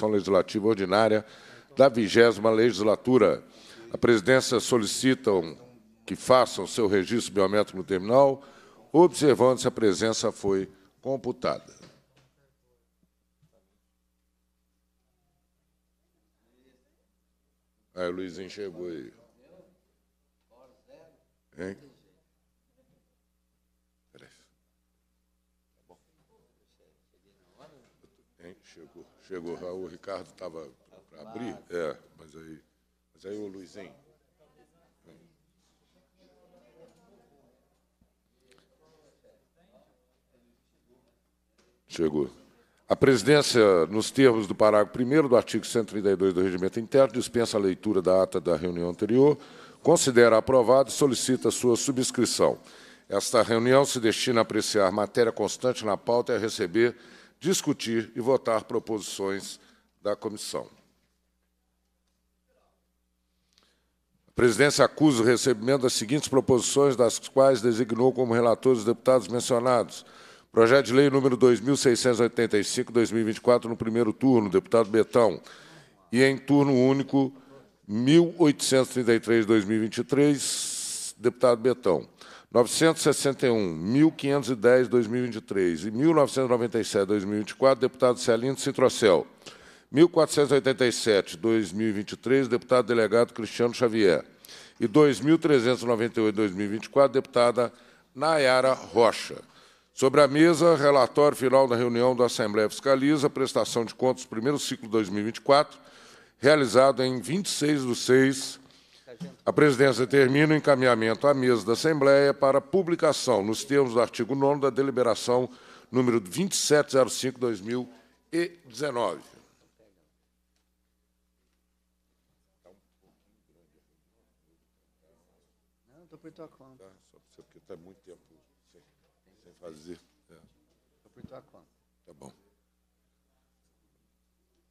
sessão Legislativa Ordinária da vigésima legislatura. A presidência solicita que façam seu registro biométrico no terminal, observando se a presença foi computada. Aí o Luizinho chegou aí. Hein? Chegou, ah, o Ricardo estava para abrir, é, mas aí, mas aí o Luizinho. Chegou. A presidência, nos termos do parágrafo 1 do artigo 132 do Regimento Interno, dispensa a leitura da ata da reunião anterior, considera aprovada e solicita sua subscrição. Esta reunião se destina a apreciar matéria constante na pauta e a receber discutir e votar proposições da comissão. A presidência acusa o recebimento das seguintes proposições, das quais designou como relatores os deputados mencionados. Projeto de lei número 2685-2024, no primeiro turno, deputado Betão. E em turno único, 1833-2023, deputado Betão. 961, 1510, 2023 e 1997, 2024, deputado Celino Citrocel. 1487, 2023, deputado delegado Cristiano Xavier. E 2398, 2024, deputada Nayara Rocha. Sobre a mesa, relatório final da reunião da Assembleia Fiscaliza, prestação de contas, primeiro ciclo 2024, realizado em 26 de 6 a presidência termina o encaminhamento à mesa da Assembleia para publicação, nos termos do artigo 9 da deliberação número 2705-2019. Não, estou por tua conta. Tá, só porque está muito tempo sem, sem fazer. Estou é. por tua conta. Tá bom.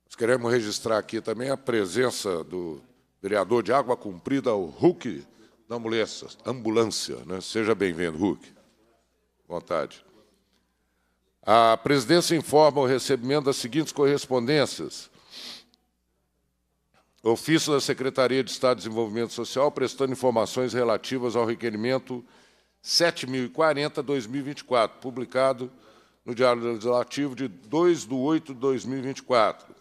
Nós queremos registrar aqui também a presença do vereador de Água Cumprida, o Hulk da ambulância, ambulância né? Seja bem-vindo, Hulk. Vontade. A presidência informa o recebimento das seguintes correspondências. Ofício da Secretaria de Estado de Desenvolvimento Social, prestando informações relativas ao requerimento 7040-2024, publicado no Diário Legislativo de 2 de 8 de 2024.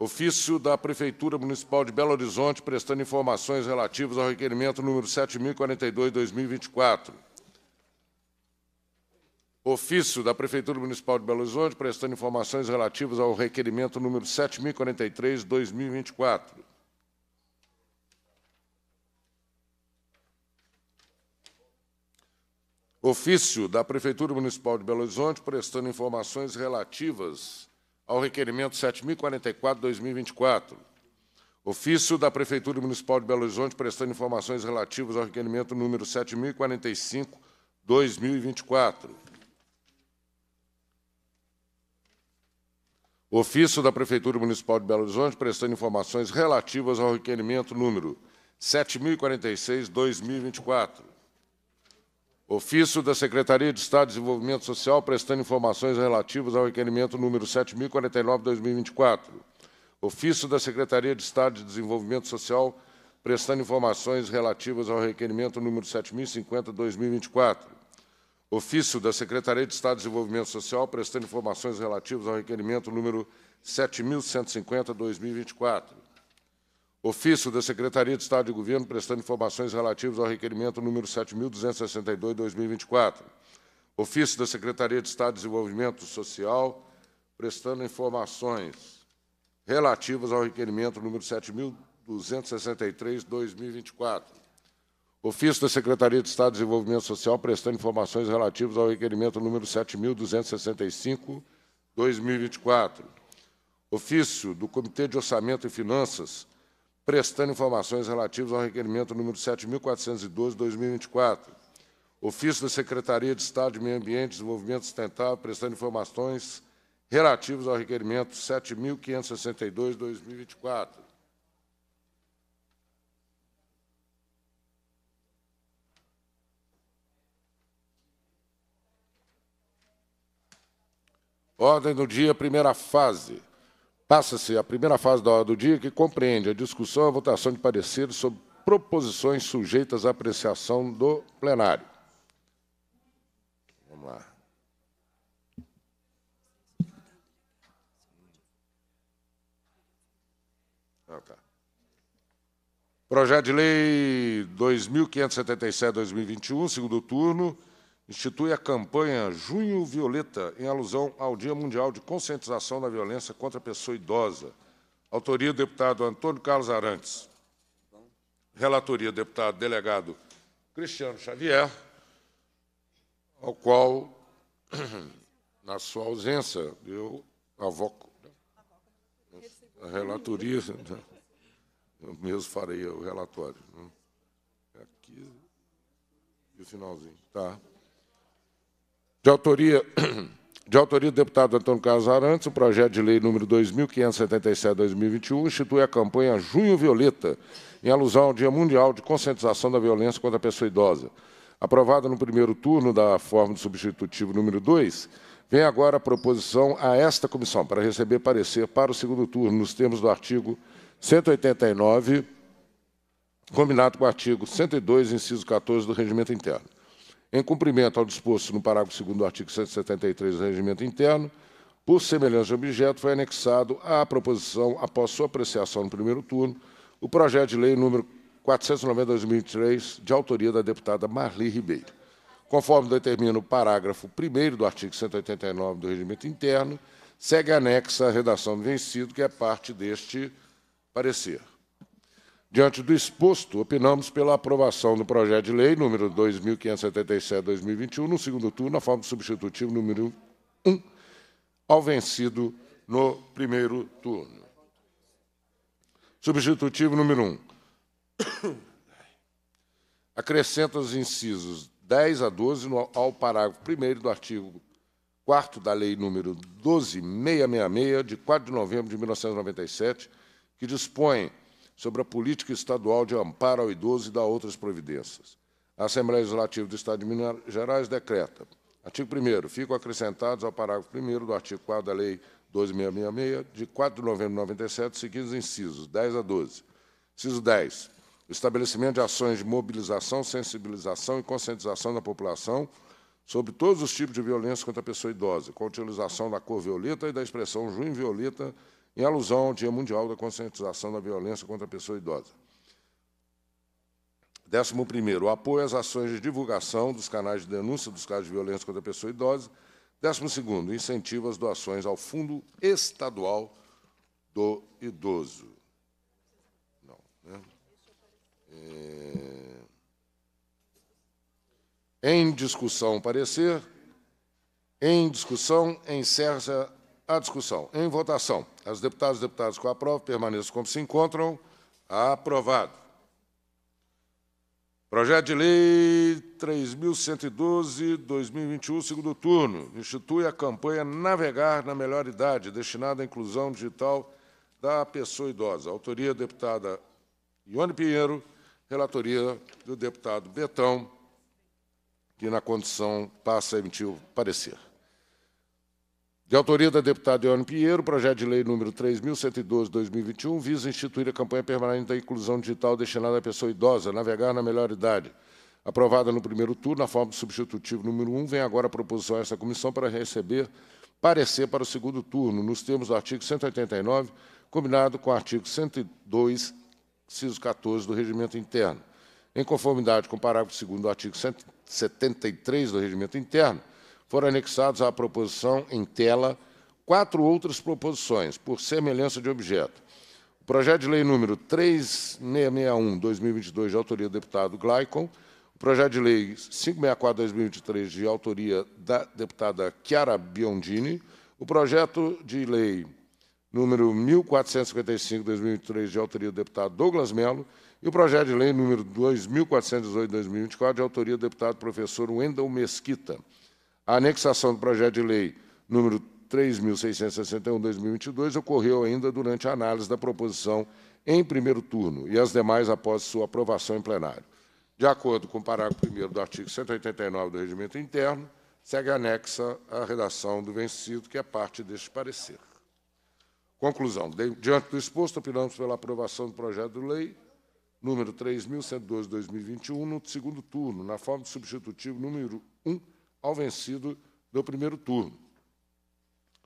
Ofício da Prefeitura Municipal de Belo Horizonte, prestando informações relativas ao requerimento número 7042-2024. Ofício da Prefeitura Municipal de Belo Horizonte, prestando informações relativas ao requerimento número 7043-2024. Ofício da Prefeitura Municipal de Belo Horizonte, prestando informações relativas ao requerimento 7044/2024. Ofício da Prefeitura Municipal de Belo Horizonte prestando informações relativas ao requerimento número 7045/2024. Ofício da Prefeitura Municipal de Belo Horizonte prestando informações relativas ao requerimento número 7046/2024. Ofício da Secretaria de Estado de Desenvolvimento Social prestando informações relativas ao requerimento número 7049/2024. Ofício da Secretaria de Estado de Desenvolvimento Social prestando informações relativas ao requerimento número 7050/2024. Ofício da Secretaria de Estado de Desenvolvimento Social prestando informações relativas ao requerimento número 7150/2024. Ofício da Secretaria de Estado de Governo prestando informações relativas ao requerimento número 7.262-2024. Ofício da Secretaria de Estado de Desenvolvimento Social prestando informações relativas ao requerimento número 7.263-2024. Ofício da Secretaria de Estado de Desenvolvimento Social prestando informações relativas ao requerimento número 7.265-2024. Ofício do Comitê de Orçamento e Finanças prestando informações relativas ao requerimento número 7.412-2024. Ofício da Secretaria de Estado de Meio Ambiente e Desenvolvimento Sustentável, prestando informações relativas ao requerimento 7.562-2024. Ordem do dia, primeira fase. Passa-se a primeira fase da hora do dia, que compreende a discussão e a votação de pareceres sobre proposições sujeitas à apreciação do plenário. Vamos lá. Ah, tá. Projeto de Lei 2577-2021, segundo turno, institui a campanha Junho Violeta, em alusão ao Dia Mundial de Conscientização da Violência contra a Pessoa Idosa. Autoria, deputado Antônio Carlos Arantes. Relatoria, deputado delegado Cristiano Xavier, ao qual, na sua ausência, eu avoco né? a relatoria. Eu mesmo farei o relatório. Né? Aqui, e o finalzinho. Tá. De autoria, de autoria do deputado Antônio Carlos Arantes, o projeto de lei número 2577-2021 institui a campanha Junho Violeta, em alusão ao Dia Mundial de Conscientização da Violência contra a Pessoa Idosa. Aprovada no primeiro turno da forma do substitutivo número 2, vem agora a proposição a esta comissão para receber parecer para o segundo turno, nos termos do artigo 189, combinado com o artigo 102, inciso 14 do Regimento Interno em cumprimento ao disposto no parágrafo 2 do artigo 173 do Regimento Interno, por semelhança de objeto, foi anexado à proposição, após sua apreciação no primeiro turno, o projeto de lei número 490-2003, de autoria da deputada Marli Ribeiro. Conforme determina o parágrafo 1 do artigo 189 do Regimento Interno, segue anexa a redação do vencido, que é parte deste parecer. Diante do exposto, opinamos pela aprovação do projeto de lei número 2577/2021, no segundo turno, na forma do substitutivo número 1, ao vencido no primeiro turno. Substitutivo número 1. Acrescenta os incisos 10 a 12 no, ao parágrafo 1 do artigo 4 da Lei número 12666, de 4 de novembro de 1997, que dispõe sobre a política estadual de amparo ao idoso e da outras providências. A Assembleia Legislativa do Estado de Minas Gerais decreta. Artigo 1 Ficam acrescentados ao parágrafo 1 do artigo 4 da Lei 2666, de 4 de novembro de 97, seguidos incisos 10 a 12. Inciso 10. estabelecimento de ações de mobilização, sensibilização e conscientização da população sobre todos os tipos de violência contra a pessoa idosa, com a utilização da cor violeta e da expressão juim violeta em alusão ao Dia Mundial da Conscientização da Violência contra a Pessoa Idosa. 11 primeiro, o apoio às ações de divulgação dos canais de denúncia dos casos de violência contra a pessoa idosa. 12 segundo, incentivo às doações ao Fundo Estadual do Idoso. Não, né? é... Em discussão, parecer. Em discussão, encerra a discussão. Em votação, as deputadas e deputados que aprovam permaneçam como se encontram. Aprovado. Projeto de Lei 3.112-2021, segundo turno, institui a campanha Navegar na Melhor Idade, destinada à inclusão digital da pessoa idosa. Autoria, deputada Ione Pinheiro, relatoria do deputado Betão, que na condição passa a emitir o parecer. De autoria da deputada Ione Pinheiro, projeto de lei número 3.112-2021 visa instituir a campanha permanente da inclusão digital destinada à pessoa idosa, navegar na melhor idade. Aprovada no primeiro turno, na forma do substitutivo número 1, vem agora a proposição a esta comissão para receber parecer para o segundo turno, nos termos do artigo 189, combinado com o artigo 102, inciso 14 do Regimento Interno. Em conformidade com o parágrafo 2 do artigo 173 do Regimento Interno, foram anexados à proposição em tela quatro outras proposições, por semelhança de objeto. O projeto de lei número 3661-2022, de autoria do deputado Glaicon, o projeto de lei 564-2023, de autoria da deputada Chiara Biondini, o projeto de lei número 1455-2023, de autoria do deputado Douglas Melo, e o projeto de lei número 2418-2024, de autoria do deputado professor Wendel Mesquita. A anexação do projeto de lei número 3.661-2022 ocorreu ainda durante a análise da proposição em primeiro turno e as demais após sua aprovação em plenário. De acordo com o parágrafo 1 do artigo 189 do Regimento Interno, segue anexa a redação do vencido, que é parte deste parecer. Conclusão. diante do exposto, opinamos pela aprovação do projeto de lei número 3.112-2021, no segundo turno, na forma de substitutivo número 1, ao vencido do primeiro turno.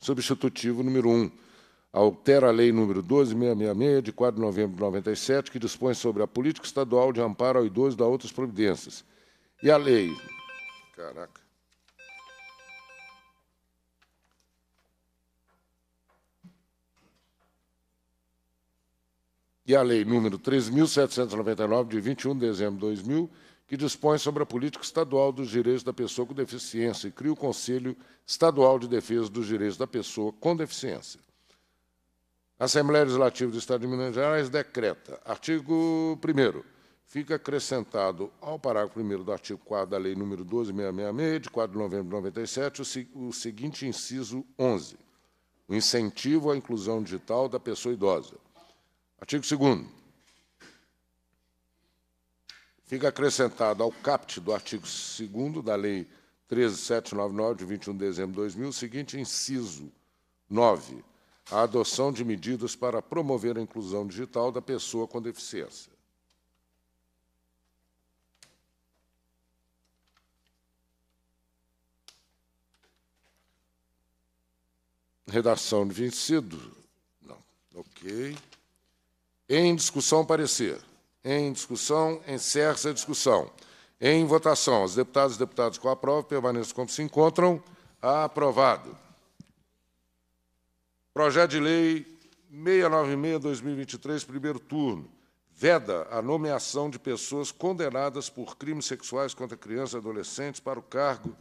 Substitutivo número 1. Um, altera a Lei número 12666, de 4 de novembro de 97, que dispõe sobre a política estadual de amparo ao idoso e da outras providências. E a Lei. Caraca. E a Lei número 3.799, de 21 de dezembro de 2000, que dispõe sobre a política estadual dos direitos da pessoa com deficiência e cria o Conselho Estadual de Defesa dos Direitos da Pessoa com Deficiência. A Assembleia Legislativa do Estado de Minas Gerais decreta, artigo 1 fica acrescentado ao parágrafo 1 do artigo 4 da Lei nº 12666, de 4 de novembro de 1997, o seguinte inciso 11, o incentivo à inclusão digital da pessoa idosa. Artigo 2 Fica acrescentado ao caput do artigo 2 da Lei 13799, de 21 de dezembro de 2000, o seguinte inciso 9. A adoção de medidas para promover a inclusão digital da pessoa com deficiência. Redação de vencido? Não. Ok. Em discussão, parecer. Em discussão, encerra-se a discussão. Em votação, os deputados e deputadas que aprovam permaneçam como se encontram. Aprovado. Projeto de Lei 696-2023, primeiro turno, veda a nomeação de pessoas condenadas por crimes sexuais contra crianças e adolescentes para o cargo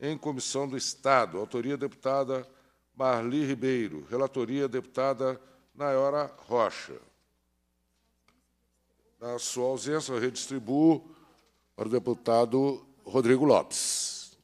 em comissão do Estado. Autoria, deputada Marli Ribeiro. Relatoria, deputada Nayora Rocha. Na sua ausência, eu redistribuo para o deputado Rodrigo Lopes.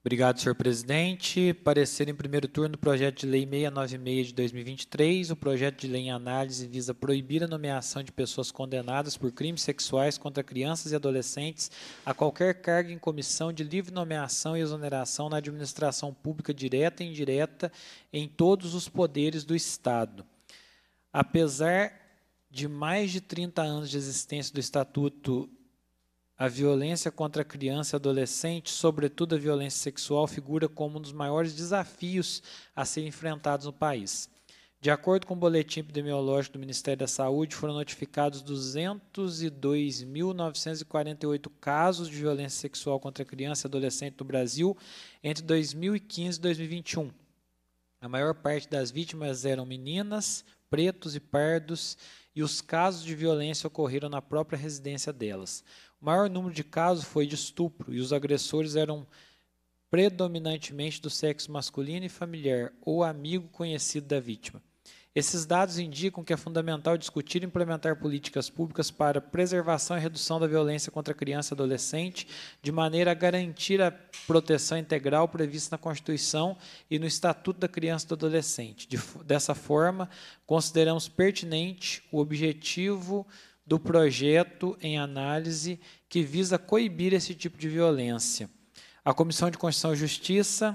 Obrigado, senhor presidente. Parecer em primeiro turno do projeto de lei 696 de 2023. O projeto de lei em análise visa proibir a nomeação de pessoas condenadas por crimes sexuais contra crianças e adolescentes a qualquer cargo em comissão de livre nomeação e exoneração na administração pública direta e indireta em todos os poderes do Estado. Apesar de mais de 30 anos de existência do Estatuto, a violência contra a criança e adolescente, sobretudo a violência sexual, figura como um dos maiores desafios a serem enfrentados no país. De acordo com o boletim epidemiológico do Ministério da Saúde, foram notificados 202.948 casos de violência sexual contra criança e adolescente no Brasil entre 2015 e 2021. A maior parte das vítimas eram meninas, pretos e pardos e os casos de violência ocorreram na própria residência delas. O maior número de casos foi de estupro, e os agressores eram predominantemente do sexo masculino e familiar ou amigo conhecido da vítima. Esses dados indicam que é fundamental discutir e implementar políticas públicas para preservação e redução da violência contra a criança e adolescente, de maneira a garantir a proteção integral prevista na Constituição e no Estatuto da Criança e do Adolescente. De, dessa forma, consideramos pertinente o objetivo do projeto em análise que visa coibir esse tipo de violência. A Comissão de Constituição e Justiça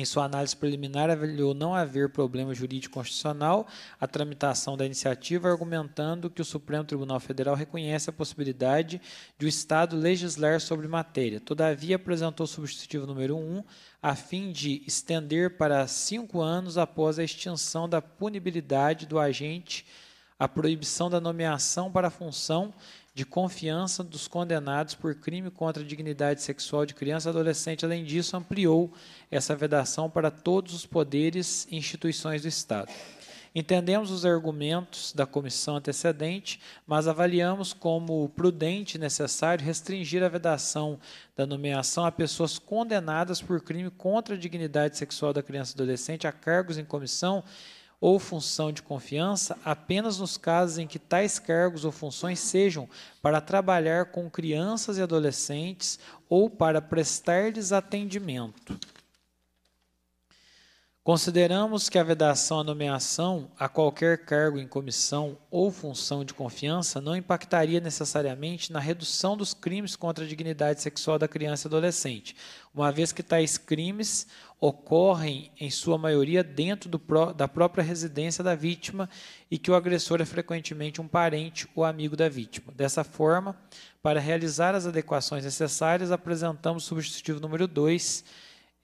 em sua análise preliminar, avaliou não haver problema jurídico constitucional à tramitação da iniciativa, argumentando que o Supremo Tribunal Federal reconhece a possibilidade de o Estado legislar sobre matéria. Todavia, apresentou o substitutivo número 1, a fim de estender para cinco anos após a extinção da punibilidade do agente a proibição da nomeação para a função de confiança dos condenados por crime contra a dignidade sexual de criança e adolescente. Além disso, ampliou essa vedação para todos os poderes e instituições do Estado. Entendemos os argumentos da comissão antecedente, mas avaliamos como prudente e necessário restringir a vedação da nomeação a pessoas condenadas por crime contra a dignidade sexual da criança e adolescente a cargos em comissão ou função de confiança apenas nos casos em que tais cargos ou funções sejam para trabalhar com crianças e adolescentes ou para prestar-lhes atendimento. Consideramos que a vedação à nomeação a qualquer cargo em comissão ou função de confiança não impactaria necessariamente na redução dos crimes contra a dignidade sexual da criança e adolescente, uma vez que tais crimes ocorrem, em sua maioria, dentro do, da própria residência da vítima e que o agressor é frequentemente um parente ou amigo da vítima. Dessa forma, para realizar as adequações necessárias, apresentamos o substitutivo número 2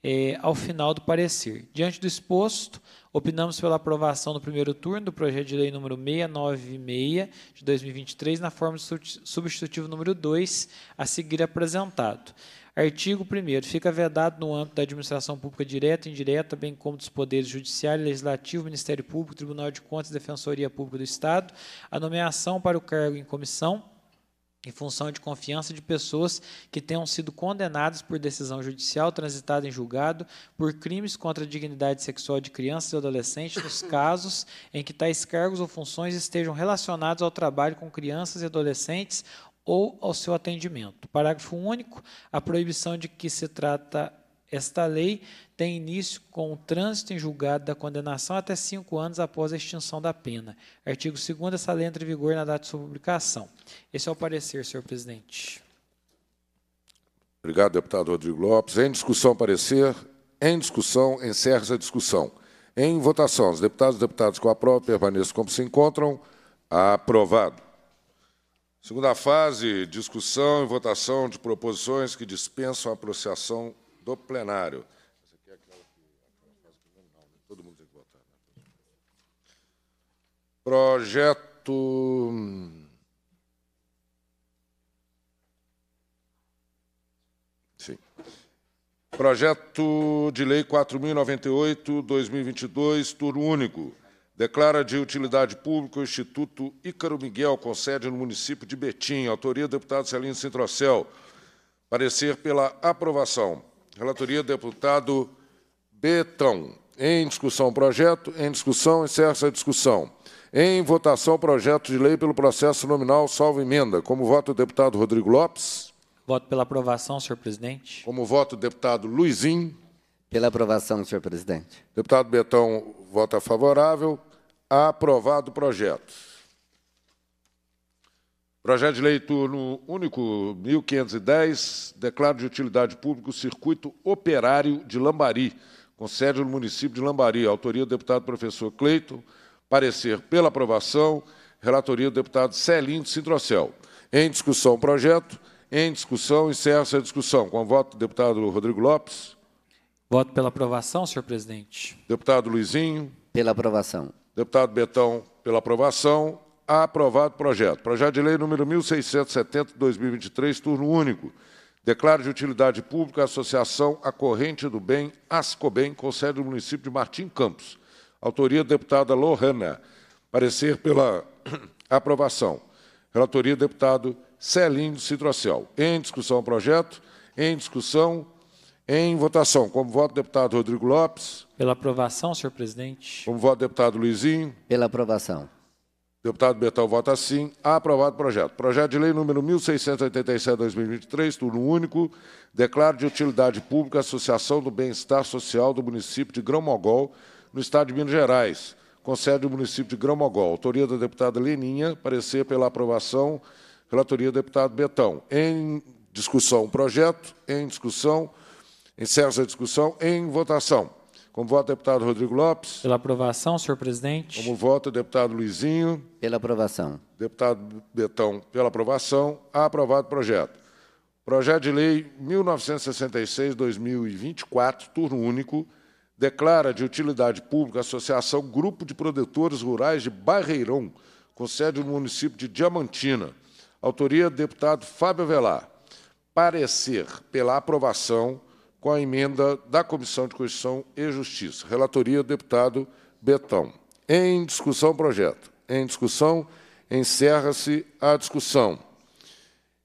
eh, é, ao final do parecer. Diante do exposto, opinamos pela aprovação no primeiro turno do projeto de lei número 696 de 2023, na forma do substitutivo número 2, a seguir apresentado. Artigo 1 Fica vedado no âmbito da administração pública direta e indireta, bem como dos poderes judiciário, legislativo, Ministério Público, Tribunal de Contas e Defensoria Pública do Estado, a nomeação para o cargo em comissão em função de confiança de pessoas que tenham sido condenadas por decisão judicial transitada em julgado por crimes contra a dignidade sexual de crianças e adolescentes nos casos em que tais cargos ou funções estejam relacionados ao trabalho com crianças e adolescentes ou ao seu atendimento. Parágrafo único. A proibição de que se trata esta lei tem início com o trânsito em julgado da condenação até cinco anos após a extinção da pena. Artigo 2 Essa lei entra em vigor na data de sua publicação. Esse é o parecer, senhor presidente. Obrigado, deputado Rodrigo Lopes. Em discussão, parecer. Em discussão, encerra-se a discussão. Em votação, os deputados e deputadas com a prova permaneçam como se encontram. Aprovado. Segunda fase, discussão e votação de proposições que dispensam a apreciação do plenário. É né? né? Projeto... Sim. Projeto de Lei 4.098, 2022, turno único Declara de utilidade pública o Instituto Ícaro Miguel, com sede no município de Betim. Autoria, deputado Celino Centrocel, Parecer pela aprovação. Relatoria, deputado Betão. Em discussão, projeto. Em discussão, encerra a discussão. Em votação, projeto de lei pelo processo nominal, salvo emenda. Como voto o deputado Rodrigo Lopes. Voto pela aprovação, senhor presidente. Como voto o deputado Luizinho. Pela aprovação, senhor presidente. Deputado Betão vota favorável. Aprovado o projeto. Projeto de lei turno único 1510, declaro de utilidade pública o circuito operário de Lambari, com sede no município de Lambari. Autoria do deputado professor Cleiton, parecer pela aprovação, relatoria do deputado Celinho Sintrocel. Em discussão o projeto, em discussão, encerra-se a discussão. Com o voto do deputado Rodrigo Lopes. Voto pela aprovação, senhor presidente. Deputado Luizinho. Pela aprovação. Deputado Betão, pela aprovação. Aprovado o projeto. Projeto de lei número 1670, 2023, turno único. Declaro de utilidade pública a Associação A Corrente do Bem, ASCOBEM, com sede município de Martim Campos. Autoria deputada Lohana. Parecer pela aprovação. Relatoria deputado Celinho Citrocel. Em discussão o projeto. Em discussão, em votação, como voto, deputado Rodrigo Lopes. Pela aprovação, senhor presidente. Como voto, deputado Luizinho. Pela aprovação. Deputado Bertal vota sim. Aprovado o projeto. Projeto de lei número 1687-2023, turno único. Declaro de utilidade pública a Associação do Bem-Estar Social do município de Grão-Mogol, no estado de Minas Gerais, Concede o município de Grão-Mogol. Autoria da deputada Leninha, parecer pela aprovação, relatoria do deputado Betão. Em discussão, o projeto em discussão. Encerro a discussão em votação. Como voto, deputado Rodrigo Lopes. Pela aprovação, senhor presidente. Como voto, deputado Luizinho. Pela aprovação. Deputado Betão, pela aprovação. Aprovado o projeto. Projeto de Lei 1966-2024, turno único, declara de utilidade pública a Associação Grupo de Produtores Rurais de Barreirão, com sede no município de Diamantina. Autoria, deputado Fábio Velar. Parecer pela aprovação com a emenda da Comissão de Constituição e Justiça. Relatoria, deputado Betão. Em discussão, projeto. Em discussão, encerra-se a discussão.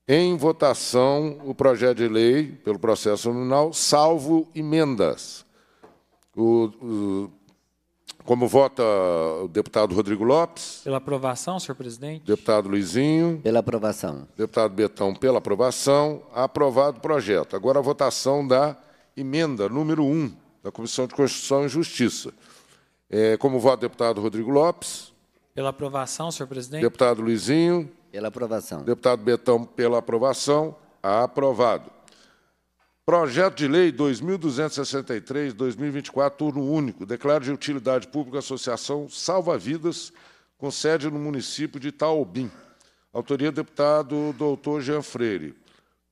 Em votação, o projeto de lei, pelo processo nominal, salvo emendas. O, o, como vota o deputado Rodrigo Lopes? Pela aprovação, senhor presidente. Deputado Luizinho? Pela aprovação. Deputado Betão, pela aprovação. Aprovado o projeto. Agora a votação da emenda número 1 da Comissão de Constituição e Justiça. É, como voto, deputado Rodrigo Lopes. Pela aprovação, senhor presidente. Deputado Luizinho. Pela aprovação. Deputado Betão, pela aprovação. Aprovado. Projeto de Lei 2263-2024, turno único. Declaro de utilidade pública a Associação Salva Vidas, com sede no município de Itaobim. Autoria, deputado doutor Jean Freire.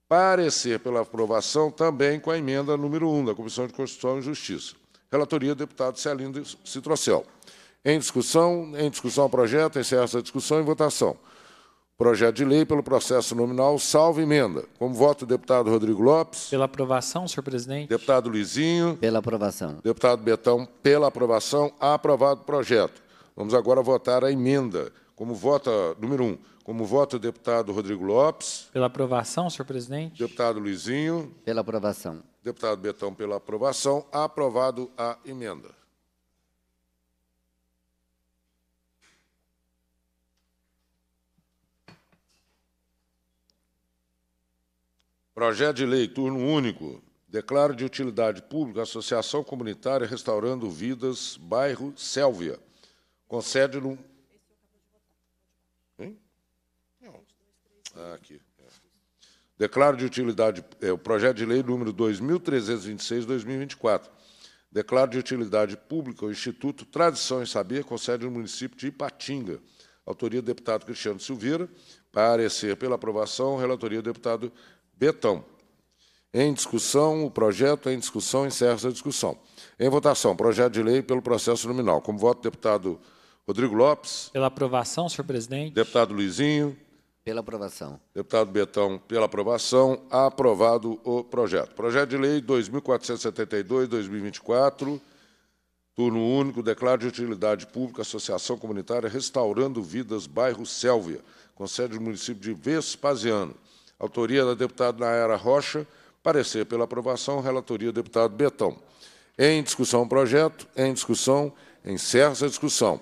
Parecer pela aprovação também com a emenda número 1 da Comissão de Constituição e Justiça. Relatoria, deputado Celindo Citrocel. Em discussão, em discussão ao projeto, encerra essa discussão e votação. Projeto de lei pelo processo nominal, salvo emenda. Como voto, deputado Rodrigo Lopes. Pela aprovação, senhor presidente. Deputado Luizinho. Pela aprovação. Deputado Betão, pela aprovação. Aprovado o projeto. Vamos agora votar a emenda. Como voto número 1. Um. Como voto, o deputado Rodrigo Lopes. Pela aprovação, senhor presidente. Deputado Luizinho. Pela aprovação. Deputado Betão, pela aprovação. Aprovado a emenda. Projeto de lei, turno único. Declaro de utilidade pública Associação Comunitária Restaurando Vidas, bairro Sélvia, concede sede no Ah, aqui. É. Declaro de utilidade é, o projeto de lei número 2326/2024. Declaro de utilidade pública o Instituto Tradição e Saber, com sede no município de Ipatinga. Autoria do deputado Cristiano Silveira, parecer pela aprovação, relatoria do deputado Betão. Em discussão, o projeto em discussão, encerra-se a discussão. Em votação, projeto de lei pelo processo nominal. Como voto, deputado Rodrigo Lopes. Pela aprovação, senhor presidente. Deputado Luizinho. Pela aprovação. Deputado Betão, pela aprovação. Aprovado o projeto. Projeto de lei 2472-2024, turno único, declaro de utilidade pública, Associação Comunitária Restaurando Vidas, bairro Sélvia, com sede no município de Vespasiano. Autoria da deputada Nayara Rocha, parecer pela aprovação, relatoria do deputado Betão. Em discussão o projeto, em discussão, encerra a discussão.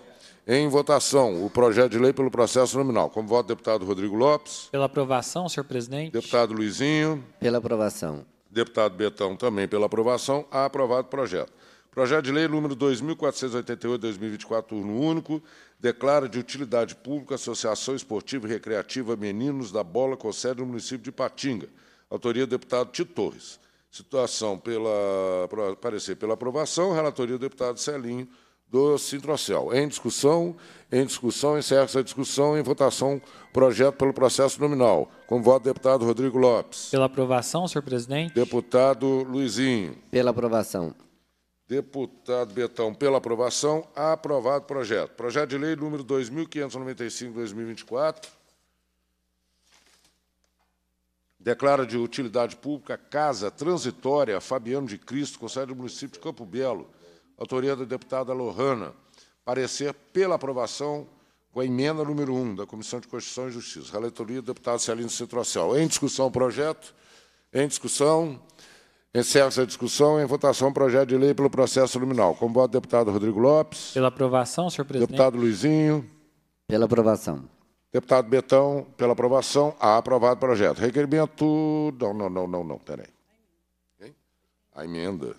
Em votação, o projeto de lei pelo processo nominal. Como voto, deputado Rodrigo Lopes. Pela aprovação, senhor presidente. Deputado Luizinho. Pela aprovação. Deputado Betão, também pela aprovação. Há Aprovado o projeto. Projeto de lei número 2488-2024, turno único, declara de utilidade pública a Associação Esportiva e Recreativa Meninos da Bola com sede no município de Patinga. Autoria do deputado Tito Torres. Situação pela parecer pela aprovação, relatoria do deputado Celinho do Sintrocel. Em discussão, em discussão, encerra-se a discussão em votação projeto pelo processo nominal. Com voto, deputado Rodrigo Lopes. Pela aprovação, senhor presidente. Deputado Luizinho. Pela aprovação. Deputado Betão, pela aprovação. Aprovado o projeto. Projeto de lei número 2595-2024. Declara de utilidade pública Casa Transitória Fabiano de Cristo, com sede do município de Campo Belo, autoria da deputada Lohana, parecer pela aprovação com a emenda número 1 da Comissão de Constituição e Justiça. Relatoria do deputado Celino Citrocel. Em discussão o projeto, em discussão, encerra-se a discussão. Em votação o projeto de lei pelo processo nominal. Com voto, deputado Rodrigo Lopes. Pela aprovação, senhor presidente. Deputado Luizinho. Pela aprovação. Deputado Betão, pela aprovação. Há ah, aprovado o projeto. Requerimento... Não, não, não, não, não, peraí. A emenda...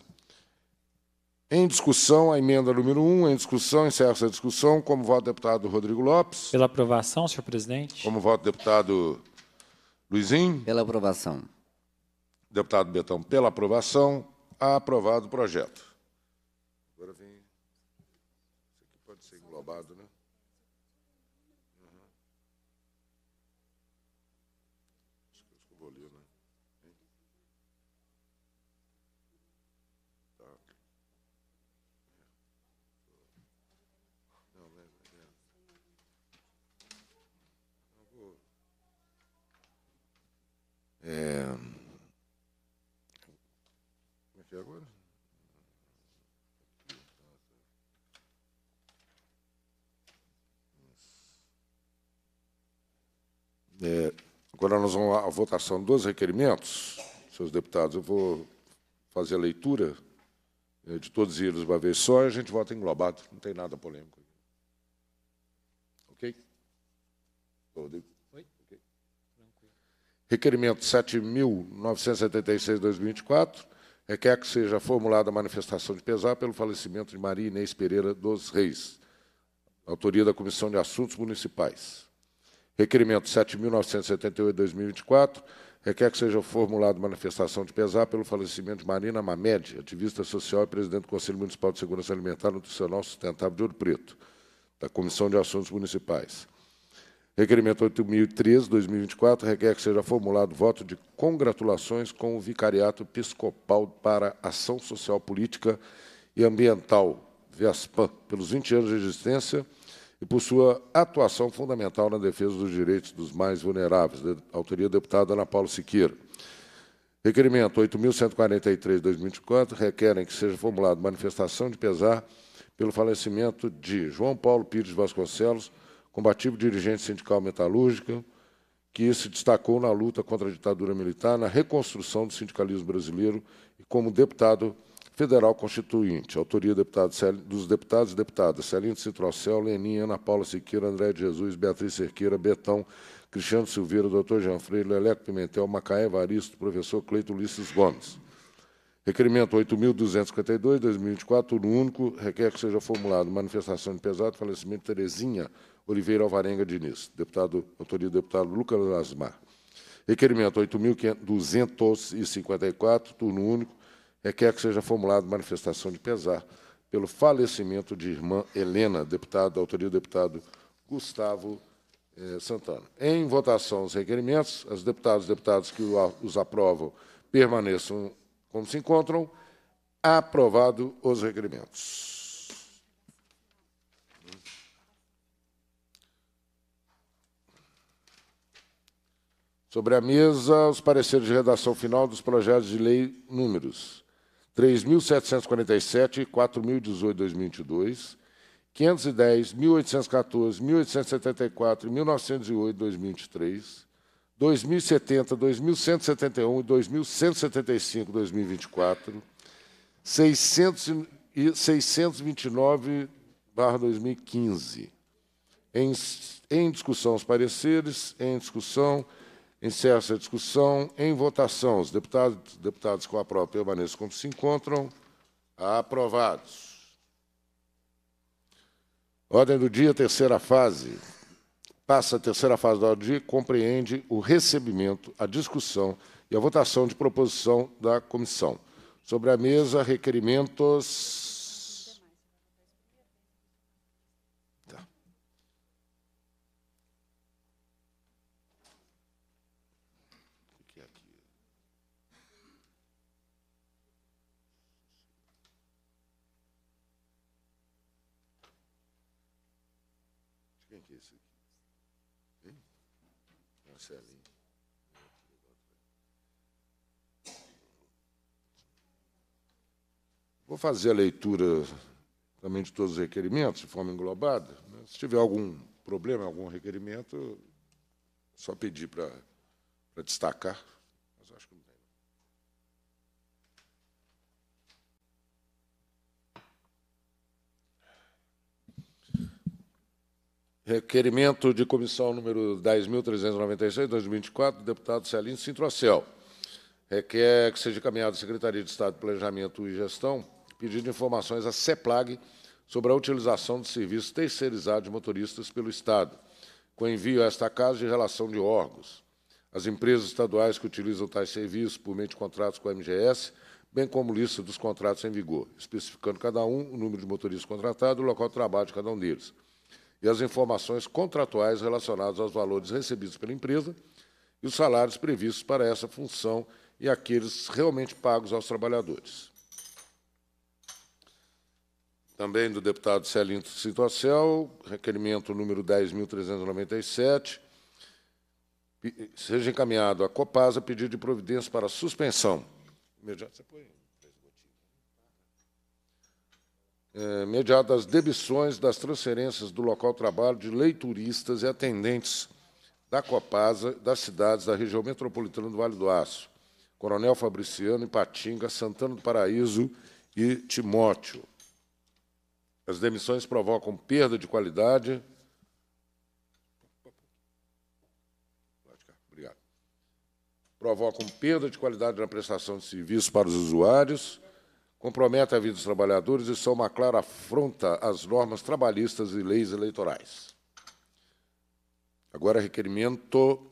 Em discussão, a emenda número 1. Em discussão, encerra essa discussão. Como voto, deputado Rodrigo Lopes. Pela aprovação, senhor presidente. Como voto, deputado Luizinho. Pela aprovação. Deputado Betão, pela aprovação. Aprovado o projeto. É... Como é que é agora? É, agora nós vamos à votação dos requerimentos. senhores deputados, eu vou fazer a leitura é, de todos eles uma vez só e a gente vota englobado, não tem nada polêmico. Ok? Rodrigo. Requerimento 7.976-2024 requer é é que seja formulada a manifestação de pesar pelo falecimento de Maria Inês Pereira dos Reis, autoria da Comissão de Assuntos Municipais. Requerimento 7.978-2024 requer é que seja formulada manifestação de pesar pelo falecimento de Marina Mamed, ativista social e presidente do Conselho Municipal de Segurança Alimentar e Nutricional Sustentável de Ouro Preto, da Comissão de Assuntos Municipais. Requerimento 8.013, 2024, requer que seja formulado voto de congratulações com o Vicariato Episcopal para Ação Social Política e Ambiental, VESPAN, pelos 20 anos de existência e por sua atuação fundamental na defesa dos direitos dos mais vulneráveis, autoria deputada Ana Paula Siqueira. Requerimento 8.143, 2024, requerem que seja formulado manifestação de pesar pelo falecimento de João Paulo Pires Vasconcelos, combativo dirigente sindical metalúrgica, que se destacou na luta contra a ditadura militar, na reconstrução do sindicalismo brasileiro e como deputado federal constituinte, autoria deputado, dos deputados e deputadas Celine Citrocel, Lenin, Ana Paula Siqueira, André de Jesus, Beatriz Cerqueira, Betão, Cristiano Silveira, Dr. Jean Freire, Leleco Pimentel, Macaé Varisto professor Cleito Ulisses Gomes. Requerimento 8.252, 2024, turno único, requer que seja formulado manifestação de pesado, falecimento Terezinha, Oliveira Alvarenga Diniz, deputado, autoria do deputado Lucas Lasmar. Requerimento 8.254, turno único, requer é que seja formulada manifestação de pesar pelo falecimento de irmã Helena, deputado, autoria do deputado Gustavo eh, Santana. Em votação os requerimentos, as deputadas e deputados que os aprovam permaneçam como se encontram. Aprovado os requerimentos. Sobre a mesa, os pareceres de redação final dos projetos de lei números 3.747, 4.018, 2022, 510, 1.814, 1.874 e 1.908, 2023, 2070, 2171 e 2175, 2024, 600 e 629, barra 2015. Em, em discussão os pareceres, em discussão Encerra-se a discussão. Em votação, os deputados, deputados com a prova permaneçam como se encontram. Aprovados. Ordem do dia, terceira fase. Passa a terceira fase da ordem do dia, compreende o recebimento, a discussão e a votação de proposição da comissão. Sobre a mesa, requerimentos Vou fazer a leitura também de todos os requerimentos, de forma englobada. Se tiver algum problema, algum requerimento, só pedir para, para destacar. Mas acho que não tem. Requerimento de comissão número 10.396, 2024, do deputado Celino Sintrocel. Requer que seja encaminhado à Secretaria de Estado de Planejamento e Gestão pedindo informações à CEPLAG sobre a utilização de serviços terceirizados de motoristas pelo Estado, com envio a esta casa de relação de órgãos. As empresas estaduais que utilizam tais serviços por meio de contratos com a MGS, bem como lista dos contratos em vigor, especificando cada um o número de motoristas contratados e o local de trabalho de cada um deles, e as informações contratuais relacionadas aos valores recebidos pela empresa e os salários previstos para essa função e aqueles realmente pagos aos trabalhadores também do deputado Celinto Situacial, requerimento número 10.397, seja encaminhado à Copasa pedido de providência para suspensão. Mediada é, as debições das transferências do local trabalho de leituristas e atendentes da Copasa das cidades da região metropolitana do Vale do Aço, Coronel Fabriciano, Ipatinga, Santana do Paraíso e Timóteo. As demissões provocam perda de qualidade. Obrigado. Provocam perda de qualidade na prestação de serviços para os usuários, comprometem a vida dos trabalhadores e são uma clara afronta às normas trabalhistas e leis eleitorais. Agora, requerimento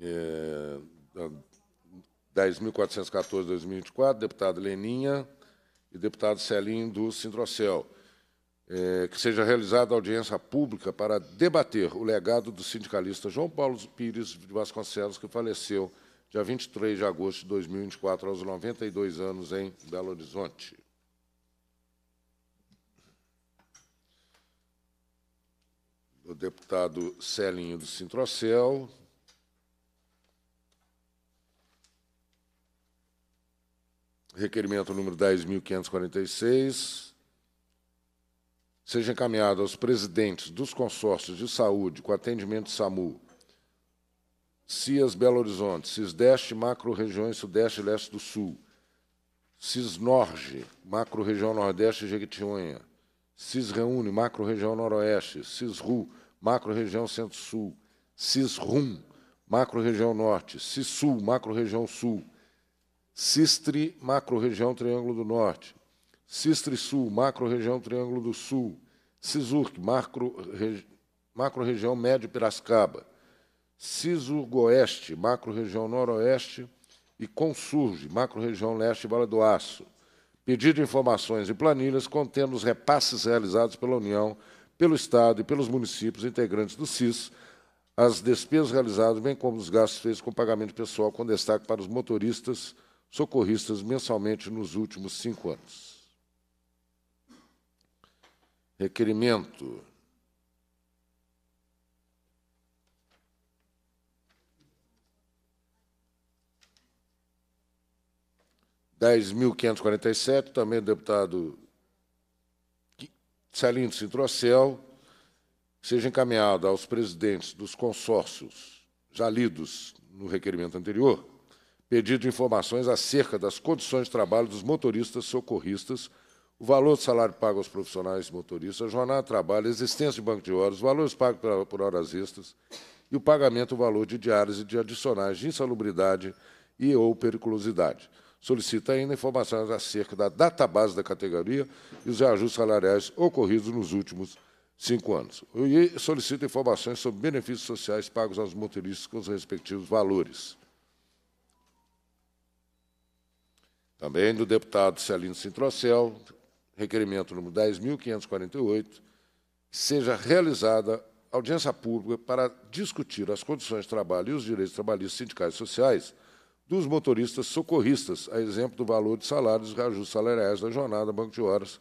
é, 10.414, 2024, deputado Leninha e deputado Celinho do Sindrocel, é, que seja realizada audiência pública para debater o legado do sindicalista João Paulo Pires de Vasconcelos, que faleceu dia 23 de agosto de 2024, aos 92 anos, em Belo Horizonte. O deputado Celinho do Sintrocel, requerimento número 10.546, seja encaminhado aos presidentes dos consórcios de saúde com atendimento SAMU, CIAS Belo Horizonte, CISDeste, Macro Regiões Sudeste e Leste do Sul, CISNORGE, Macro Região Nordeste e Jequitinhonha, CISREUNE, Macro Região Noroeste, CISRU, Macro Região Centro-Sul, CISRUM, Macro Região Norte, CISUL, Macro Região Sul, Sistri, macro-região Triângulo do Norte. Sistri Sul, macro-região Triângulo do Sul. Sisurc, macro-região Médio Piracicaba. Sisurgoeste, macro-região Noroeste. E Consurge, macro-região Leste Bala do Aço. Pedido de informações e planilhas contendo os repasses realizados pela União, pelo Estado e pelos municípios integrantes do CIS, as despesas realizadas, bem como os gastos feitos com pagamento pessoal, com destaque para os motoristas socorristas mensalmente nos últimos cinco anos. Requerimento. Dez mil quinhentos quarenta e sete, também do deputado Salindo Cintrocel, seja encaminhada aos presidentes dos consórcios já lidos no requerimento anterior, pedido informações acerca das condições de trabalho dos motoristas socorristas, o valor do salário pago aos profissionais motoristas, a jornada de trabalho, a existência de banco de horas, os valores pagos por horas extras e o pagamento do valor de diárias e de adicionais de insalubridade e ou periculosidade. Solicita ainda informações acerca da database da categoria e os reajustes salariais ocorridos nos últimos cinco anos. E solicita informações sobre benefícios sociais pagos aos motoristas com os respectivos valores. Também do deputado Celino Sintrocel, requerimento número 10.548, seja realizada audiência pública para discutir as condições de trabalho e os direitos trabalhistas, sindicais e sociais dos motoristas socorristas, a exemplo do valor de salários e reajustes salariais da jornada, banco de horas,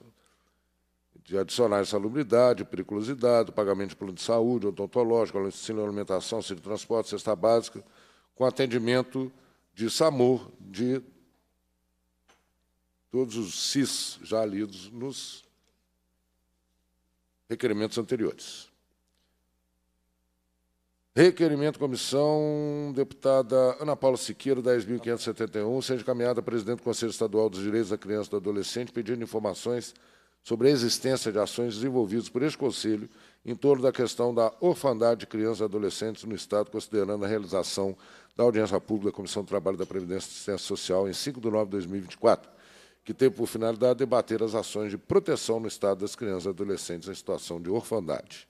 de adicionais salubridade, periculosidade, pagamento de plano de saúde, odontológico, auxílio alimentação, auxílio transporte, cesta básica, com atendimento de samu, de todos os CIS já lidos nos requerimentos anteriores. Requerimento comissão, deputada Ana Paula Siqueiro 10.571, seja encaminhada a presidente do Conselho Estadual dos Direitos da Criança e do Adolescente, pedindo informações sobre a existência de ações desenvolvidas por este Conselho em torno da questão da orfandade de crianças e adolescentes no Estado, considerando a realização da audiência pública da Comissão do Trabalho da Previdência e Assistência Social em 5 de nove de 2024 que tem por finalidade debater as ações de proteção no Estado das crianças e adolescentes em situação de orfandade.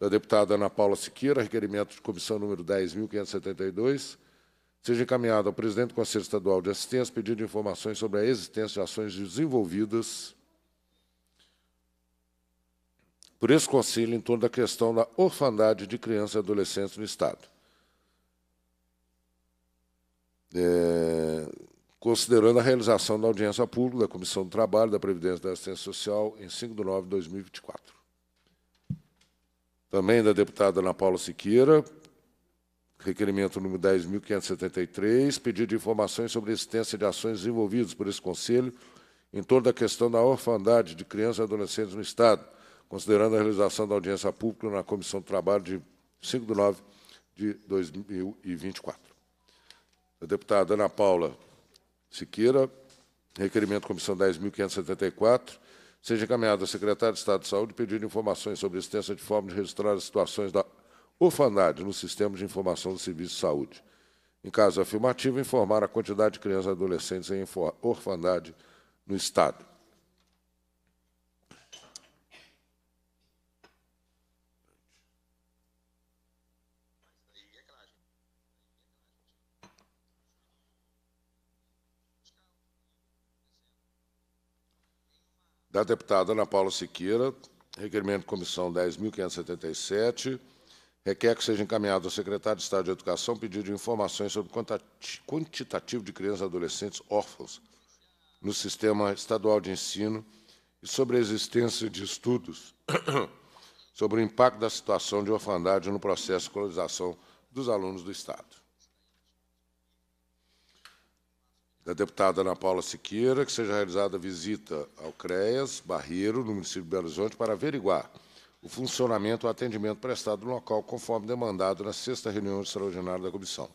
Da deputada Ana Paula Siqueira, requerimento de comissão número 10.572, seja encaminhado ao presidente do Conselho Estadual de Assistência pedido informações sobre a existência de ações desenvolvidas por esse conselho em torno da questão da orfandade de crianças e adolescentes no Estado. É, considerando a realização da audiência pública da Comissão do Trabalho, da Previdência e da Assistência Social em 5 de nove de 2024. Também da deputada Ana Paula Siqueira, requerimento número 10.573, pedido de informações sobre a existência de ações envolvidas por esse Conselho em torno da questão da orfandade de crianças e adolescentes no Estado, considerando a realização da audiência pública na Comissão do Trabalho de 5 de nove de 2024. A deputada Ana Paula Siqueira, requerimento comissão 10.574, seja encaminhado ao secretário de Estado de Saúde pedindo informações sobre a existência de forma de registrar as situações da orfandade no sistema de informação do Serviço de Saúde. Em caso afirmativo, informar a quantidade de crianças e adolescentes em orfandade no Estado. da deputada Ana Paula Siqueira, requerimento de comissão 10.577, requer que seja encaminhado ao secretário de Estado de Educação pedido de informações sobre o quantitativo de crianças e adolescentes órfãos no sistema estadual de ensino e sobre a existência de estudos sobre o impacto da situação de orfandade no processo de escolarização dos alunos do Estado. da deputada Ana Paula Siqueira que seja realizada visita ao CREAS Barreiro, no município de Belo Horizonte, para averiguar o funcionamento e o atendimento prestado no local, conforme demandado na sexta reunião extraordinária da comissão.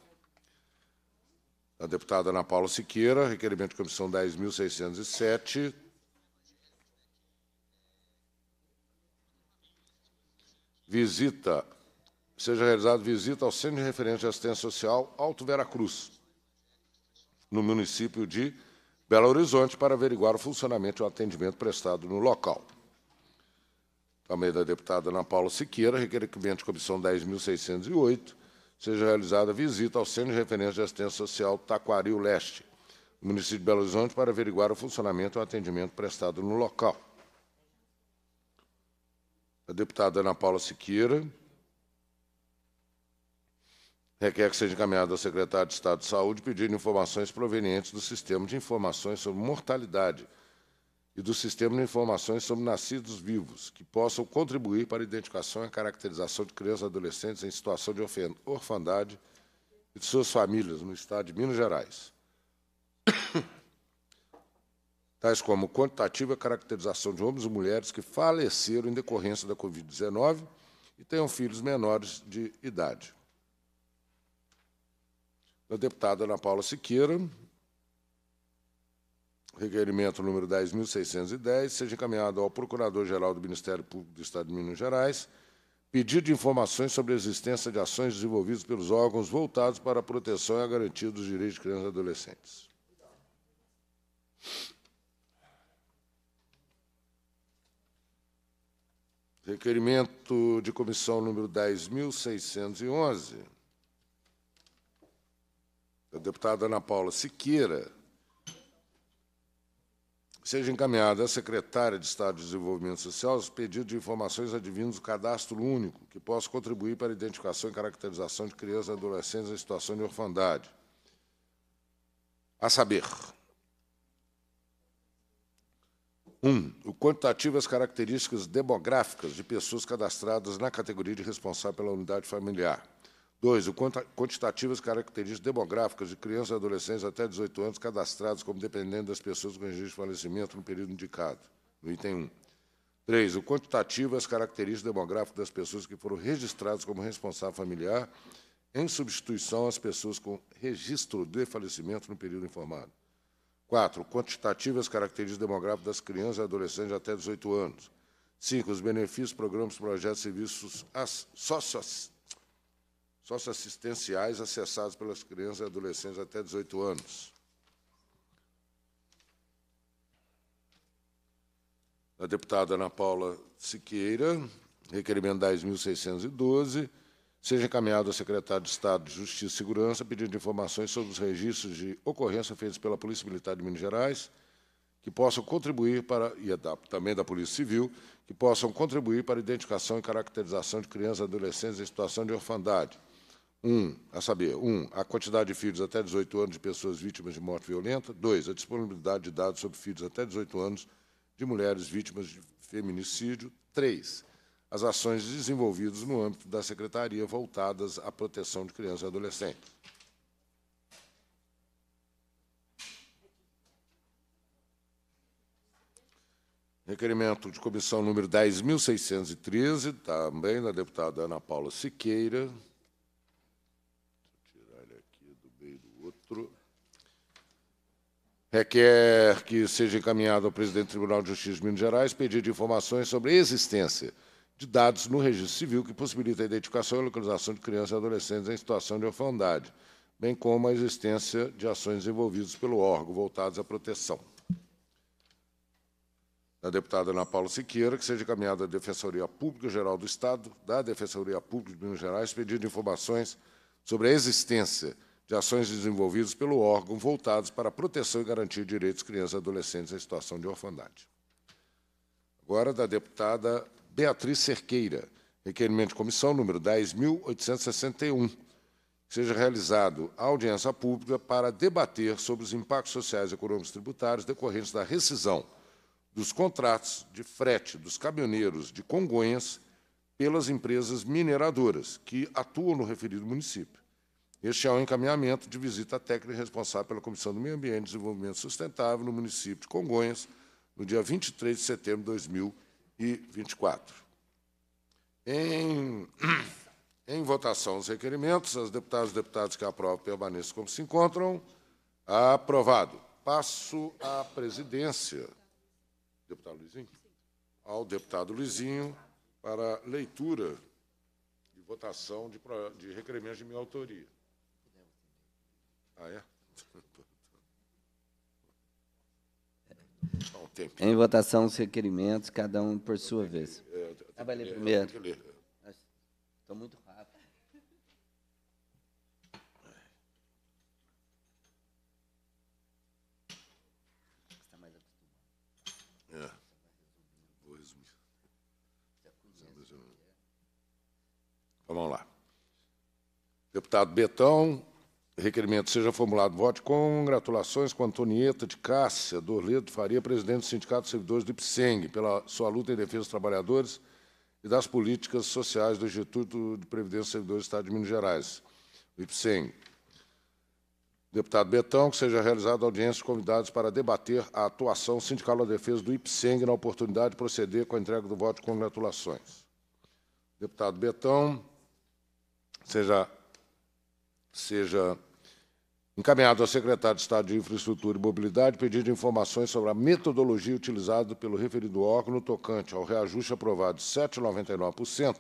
Da deputada Ana Paula Siqueira, requerimento de comissão 10.607, visita, seja realizada visita ao Centro de Referência de Assistência Social Alto Veracruz, no município de Belo Horizonte, para averiguar o funcionamento e o atendimento prestado no local. Também da deputada Ana Paula Siqueira, requerimento de comissão 10.608, seja realizada visita ao Centro de Referência de Assistência Social Taquaril Leste, município de Belo Horizonte, para averiguar o funcionamento e o atendimento prestado no local. A deputada Ana Paula Siqueira, requer que seja encaminhado ao secretário de Estado de Saúde pedindo informações provenientes do Sistema de Informações sobre Mortalidade e do Sistema de Informações sobre Nascidos Vivos, que possam contribuir para a identificação e caracterização de crianças e adolescentes em situação de orfandade e de suas famílias no Estado de Minas Gerais, tais como quantitativa e caracterização de homens e mulheres que faleceram em decorrência da Covid-19 e tenham filhos menores de idade da deputada Ana Paula Siqueira, requerimento número 10.610, seja encaminhado ao Procurador-Geral do Ministério Público do Estado de Minas Gerais, pedido de informações sobre a existência de ações desenvolvidas pelos órgãos voltados para a proteção e a garantia dos direitos de crianças e adolescentes. Requerimento de comissão número 10.611, da deputada Ana Paula Siqueira, seja encaminhada à secretária de Estado de Desenvolvimento Social os pedidos de informações advindos do cadastro único, que possa contribuir para a identificação e caracterização de crianças e adolescentes em situação de orfandade. A saber, 1. Um, o quantitativo e as características demográficas de pessoas cadastradas na categoria de responsável pela unidade familiar. Dois, o quantitativo as características demográficas de crianças e adolescentes até 18 anos cadastrados como dependentes das pessoas com registro de falecimento no período indicado, no item 1. Três, o quantitativo as características demográficas das pessoas que foram registradas como responsável familiar em substituição às pessoas com registro de falecimento no período informado. Quatro, quantitativo as características demográficas das crianças e adolescentes até 18 anos. Cinco, os benefícios, programas, projetos, serviços sociossociais socioassistenciais acessados pelas crianças e adolescentes até 18 anos. Da deputada Ana Paula Siqueira, requerimento 10.612, seja encaminhado ao secretário de Estado de Justiça e Segurança pedindo informações sobre os registros de ocorrência feitos pela Polícia Militar de Minas Gerais, que possam contribuir para, e também da Polícia Civil, que possam contribuir para a identificação e caracterização de crianças e adolescentes em situação de orfandade, um, a saber, um, a quantidade de filhos até 18 anos de pessoas vítimas de morte violenta. Dois, a disponibilidade de dados sobre filhos até 18 anos de mulheres vítimas de feminicídio. Três, as ações desenvolvidas no âmbito da Secretaria voltadas à proteção de crianças e adolescentes. Requerimento de comissão número 10.613, também da deputada Ana Paula Siqueira, Requer que seja encaminhado ao presidente do Tribunal de Justiça de Minas Gerais pedido informações sobre a existência de dados no registro civil que possibilita a identificação e localização de crianças e adolescentes em situação de orfandade, bem como a existência de ações envolvidas pelo órgão voltadas à proteção. Da deputada Ana Paula Siqueira, que seja encaminhada à Defensoria Pública Geral do Estado, da Defensoria Pública de Minas Gerais, pedindo informações sobre a existência de ações desenvolvidas pelo órgão voltados para a proteção e garantia de direitos de crianças e adolescentes em situação de orfandade. Agora, da deputada Beatriz Cerqueira, requerimento de comissão número 10.861, seja realizado a audiência pública para debater sobre os impactos sociais e econômicos tributários decorrentes da rescisão dos contratos de frete dos caminhoneiros de Congonhas pelas empresas mineradoras que atuam no referido município este é um encaminhamento de visita técnica responsável pela Comissão do Meio Ambiente e Desenvolvimento Sustentável no município de Congonhas, no dia 23 de setembro de 2024. Em, em votação os requerimentos, as deputadas e deputados que aprovam permaneçam como se encontram. Aprovado. Passo a presidência. Deputado Luizinho? Ao deputado Luizinho para leitura e votação de, de requerimentos de minha autoria. Ah, é? um em votação os requerimentos, cada um por sua eu vez. Que, eu, eu, ah, vai ler primeiro. Estou muito rápido. Está mais acostumado. É. Vou resumir. Vamos lá. Deputado Betão, requerimento seja formulado. Vote congratulações com Antonieta de Cássia, Dorledo Faria, presidente do Sindicato de Servidores do IPSENG, pela sua luta em defesa dos trabalhadores e das políticas sociais do Instituto de Previdência dos Servidores do Estado de Minas Gerais, o IPSENG. Deputado Betão, que seja realizada audiência de convidados para debater a atuação sindical da defesa do IPSENG na oportunidade de proceder com a entrega do voto de congratulações. Deputado Betão, seja, seja encaminhado ao secretário de Estado de Infraestrutura e Mobilidade pedido informações sobre a metodologia utilizada pelo referido órgão no tocante ao reajuste aprovado de 7,99%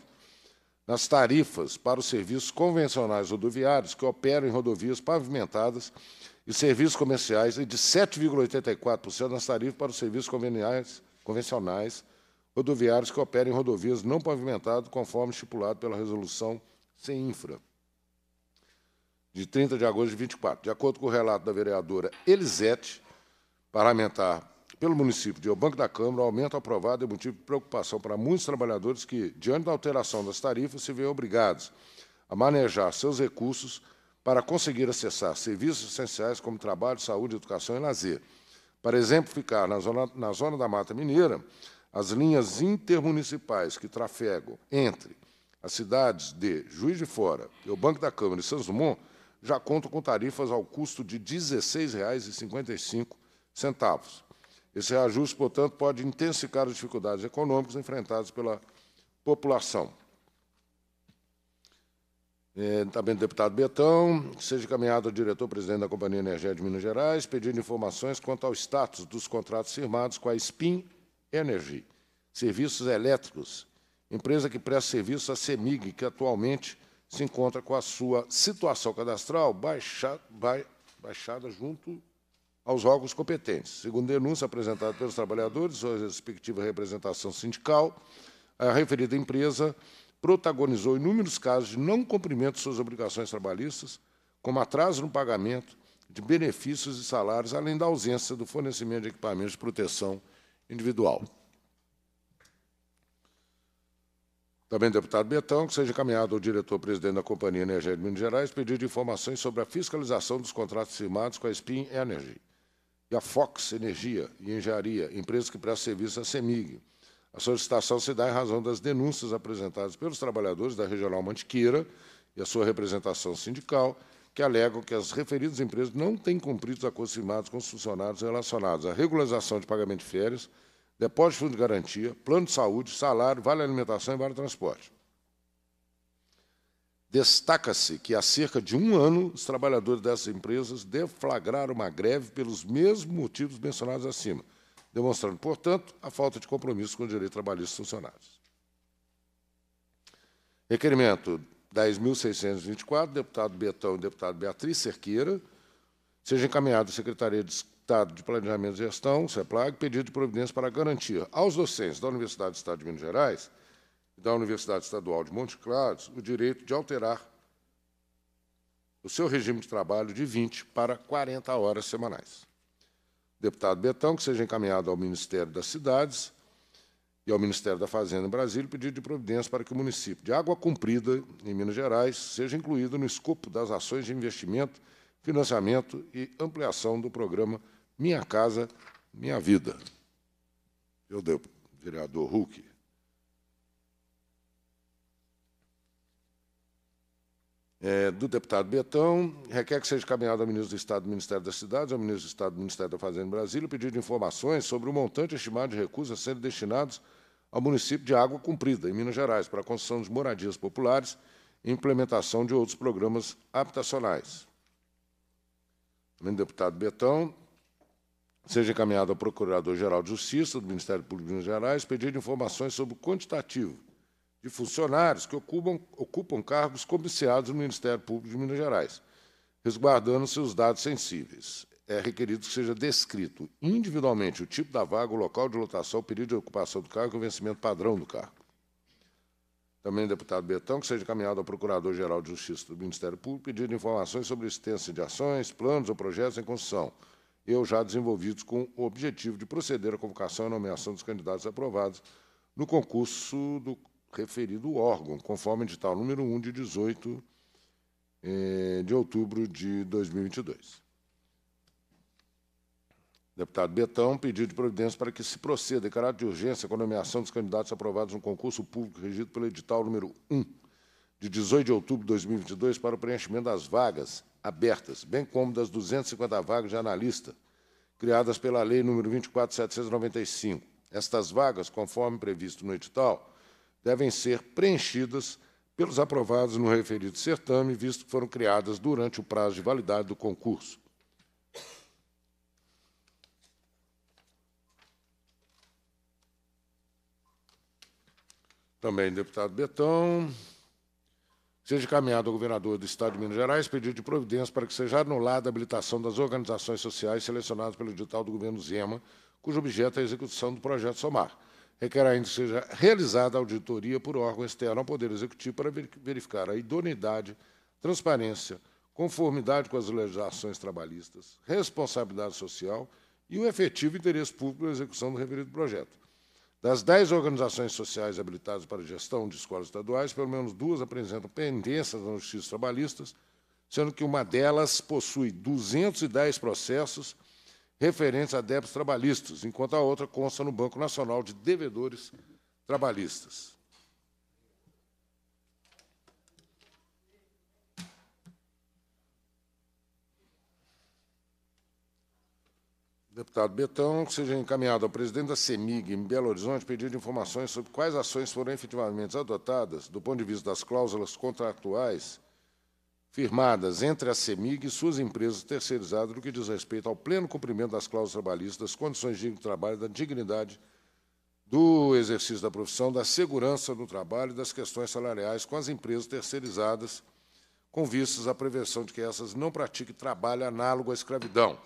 nas tarifas para os serviços convencionais rodoviários que operam em rodovias pavimentadas e serviços comerciais e de 7,84% nas tarifas para os serviços convencionais rodoviários que operam em rodovias não pavimentadas, conforme estipulado pela Resolução infra de 30 de agosto de 24. De acordo com o relato da vereadora Elisete, parlamentar pelo município de Banco da Câmara, o aumento aprovado é motivo de preocupação para muitos trabalhadores que, diante da alteração das tarifas, se veem obrigados a manejar seus recursos para conseguir acessar serviços essenciais como trabalho, saúde, educação e lazer. Para exemplificar, na zona, na zona da Mata Mineira, as linhas intermunicipais que trafegam entre as cidades de Juiz de Fora e o Banco da Câmara e Santos Dumont já contam com tarifas ao custo de R$ 16,55. Esse reajuste, portanto, pode intensificar as dificuldades econômicas enfrentadas pela população. É, também deputado Betão, seja encaminhado ao diretor-presidente da Companhia Energética de Minas Gerais, pedindo informações quanto ao status dos contratos firmados com a SPIN Energy, Serviços Elétricos, empresa que presta serviço à CEMIG, que atualmente se encontra com a sua situação cadastral baixa, ba, baixada junto aos órgãos competentes. Segundo denúncia apresentada pelos trabalhadores, sua respectiva representação sindical, a referida empresa protagonizou inúmeros casos de não cumprimento de suas obrigações trabalhistas, como atraso no pagamento de benefícios e salários, além da ausência do fornecimento de equipamentos de proteção individual. Também deputado Betão, que seja encaminhado ao diretor-presidente da Companhia Energia de Minas Gerais pedido informações sobre a fiscalização dos contratos firmados com a Spin Energy e a Fox Energia e Engenharia, empresa que presta serviço à CEMIG. A solicitação se dá em razão das denúncias apresentadas pelos trabalhadores da Regional Mantiqueira e a sua representação sindical, que alegam que as referidas empresas não têm cumprido os acordos firmados com os funcionários relacionados à regularização de pagamento de férias, depósito de fundo de garantia, plano de saúde, salário, vale alimentação e vale transporte. Destaca-se que há cerca de um ano os trabalhadores dessas empresas deflagraram uma greve pelos mesmos motivos mencionados acima, demonstrando, portanto, a falta de compromisso com o direito trabalhista dos funcionários. Requerimento 10.624, deputado Betão e deputado Beatriz Cerqueira, seja encaminhado à Secretaria de Estado de Planejamento e Gestão, CEPLAG, pedido de providência para garantir aos docentes da Universidade do Estado de Minas Gerais e da Universidade Estadual de Monte Claros o direito de alterar o seu regime de trabalho de 20 para 40 horas semanais. Deputado Betão, que seja encaminhado ao Ministério das Cidades e ao Ministério da Fazenda em Brasília pedido de providência para que o município de Água Cumprida, em Minas Gerais, seja incluído no escopo das ações de investimento, financiamento e ampliação do programa minha casa, minha vida. Eu dei vereador Huck. É, do deputado Betão, requer que seja encaminhado ao ministro do Estado do Ministério das Cidades, ao ministro do Estado do Ministério da Fazenda em Brasília, pedido informações sobre o montante estimado de recursos a serem destinados ao município de Água Cumprida, em Minas Gerais, para a construção de moradias populares e implementação de outros programas habitacionais. Também do deputado Betão, seja encaminhado ao Procurador-Geral de Justiça do Ministério Público de Minas Gerais pedindo informações sobre o quantitativo de funcionários que ocupam, ocupam cargos comissionados no Ministério Público de Minas Gerais, resguardando-se os dados sensíveis. É requerido que seja descrito individualmente o tipo da vaga, o local de lotação, o período de ocupação do cargo e o vencimento padrão do cargo. Também deputado Betão, que seja encaminhado ao Procurador-Geral de Justiça do Ministério Público pedindo informações sobre existência de ações, planos ou projetos em construção, eu já desenvolvidos com o objetivo de proceder à convocação e nomeação dos candidatos aprovados no concurso do referido órgão, conforme edital número 1 de 18 é, de outubro de 2022. Deputado Betão, pedido de providência para que se proceda em caráter de urgência com a nomeação dos candidatos aprovados no concurso público regido pelo edital número 1 de 18 de outubro de 2022 para o preenchimento das vagas abertas, bem como das 250 vagas de analista, criadas pela Lei nº 24.795. Estas vagas, conforme previsto no edital, devem ser preenchidas pelos aprovados no referido certame, visto que foram criadas durante o prazo de validade do concurso. Também deputado Betão seja encaminhado ao governador do Estado de Minas Gerais pedido de providência para que seja anulada a habilitação das organizações sociais selecionadas pelo edital do governo Zema, cujo objeto é a execução do projeto SOMAR. Requer ainda que seja realizada auditoria por órgão externo ao Poder Executivo para verificar a idoneidade, transparência, conformidade com as legislações trabalhistas, responsabilidade social e o efetivo interesse público na execução do referido projeto. Das dez organizações sociais habilitadas para gestão de escolas estaduais, pelo menos duas apresentam pendências nas justiças trabalhistas, sendo que uma delas possui 210 processos referentes a débitos trabalhistas, enquanto a outra consta no Banco Nacional de Devedores Trabalhistas. Deputado Betão, que seja encaminhado ao presidente da CEMIG em Belo Horizonte pedido informações sobre quais ações foram efetivamente adotadas do ponto de vista das cláusulas contratuais firmadas entre a CEMIG e suas empresas terceirizadas no que diz respeito ao pleno cumprimento das cláusulas trabalhistas, das condições de trabalho, da dignidade do exercício da profissão, da segurança no trabalho e das questões salariais com as empresas terceirizadas, com vistas à prevenção de que essas não pratiquem trabalho análogo à escravidão.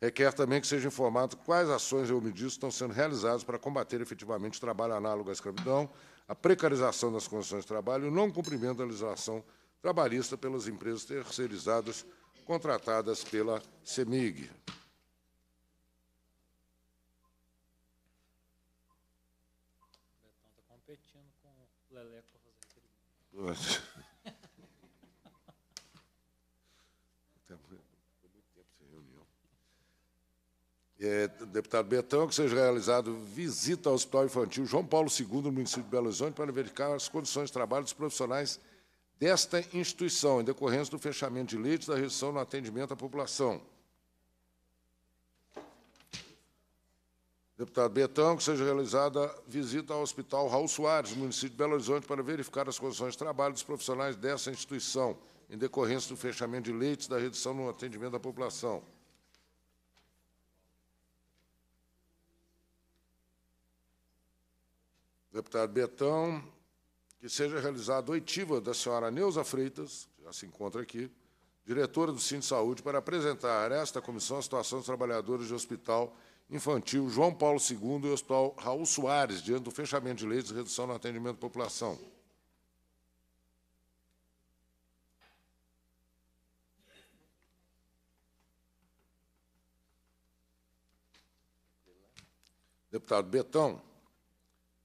Requer também que seja informado quais ações e medidas estão sendo realizadas para combater efetivamente o trabalho análogo à escravidão, a precarização das condições de trabalho e o não cumprimento da legislação trabalhista pelas empresas terceirizadas contratadas pela CEMIG. Tem tá muito tempo sem reunião é, deputado Betão, que seja realizada visita ao Hospital Infantil João Paulo II, no município de Belo Horizonte, para verificar as condições de trabalho dos profissionais desta instituição, em decorrência do fechamento de leitos da redução no atendimento à população. Deputado Betão, que seja realizada visita ao Hospital Raul Soares, município de Belo Horizonte, para verificar as condições de trabalho dos profissionais desta instituição, em decorrência do fechamento de leitos da redução no atendimento à população. deputado Betão, que seja realizada oitiva da senhora Neuza Freitas, que já se encontra aqui, diretora do Sindicato de Saúde, para apresentar a esta comissão a situação dos trabalhadores de hospital infantil João Paulo II e hospital Raul Soares, diante do fechamento de leis de redução no atendimento à população. Deputado Betão,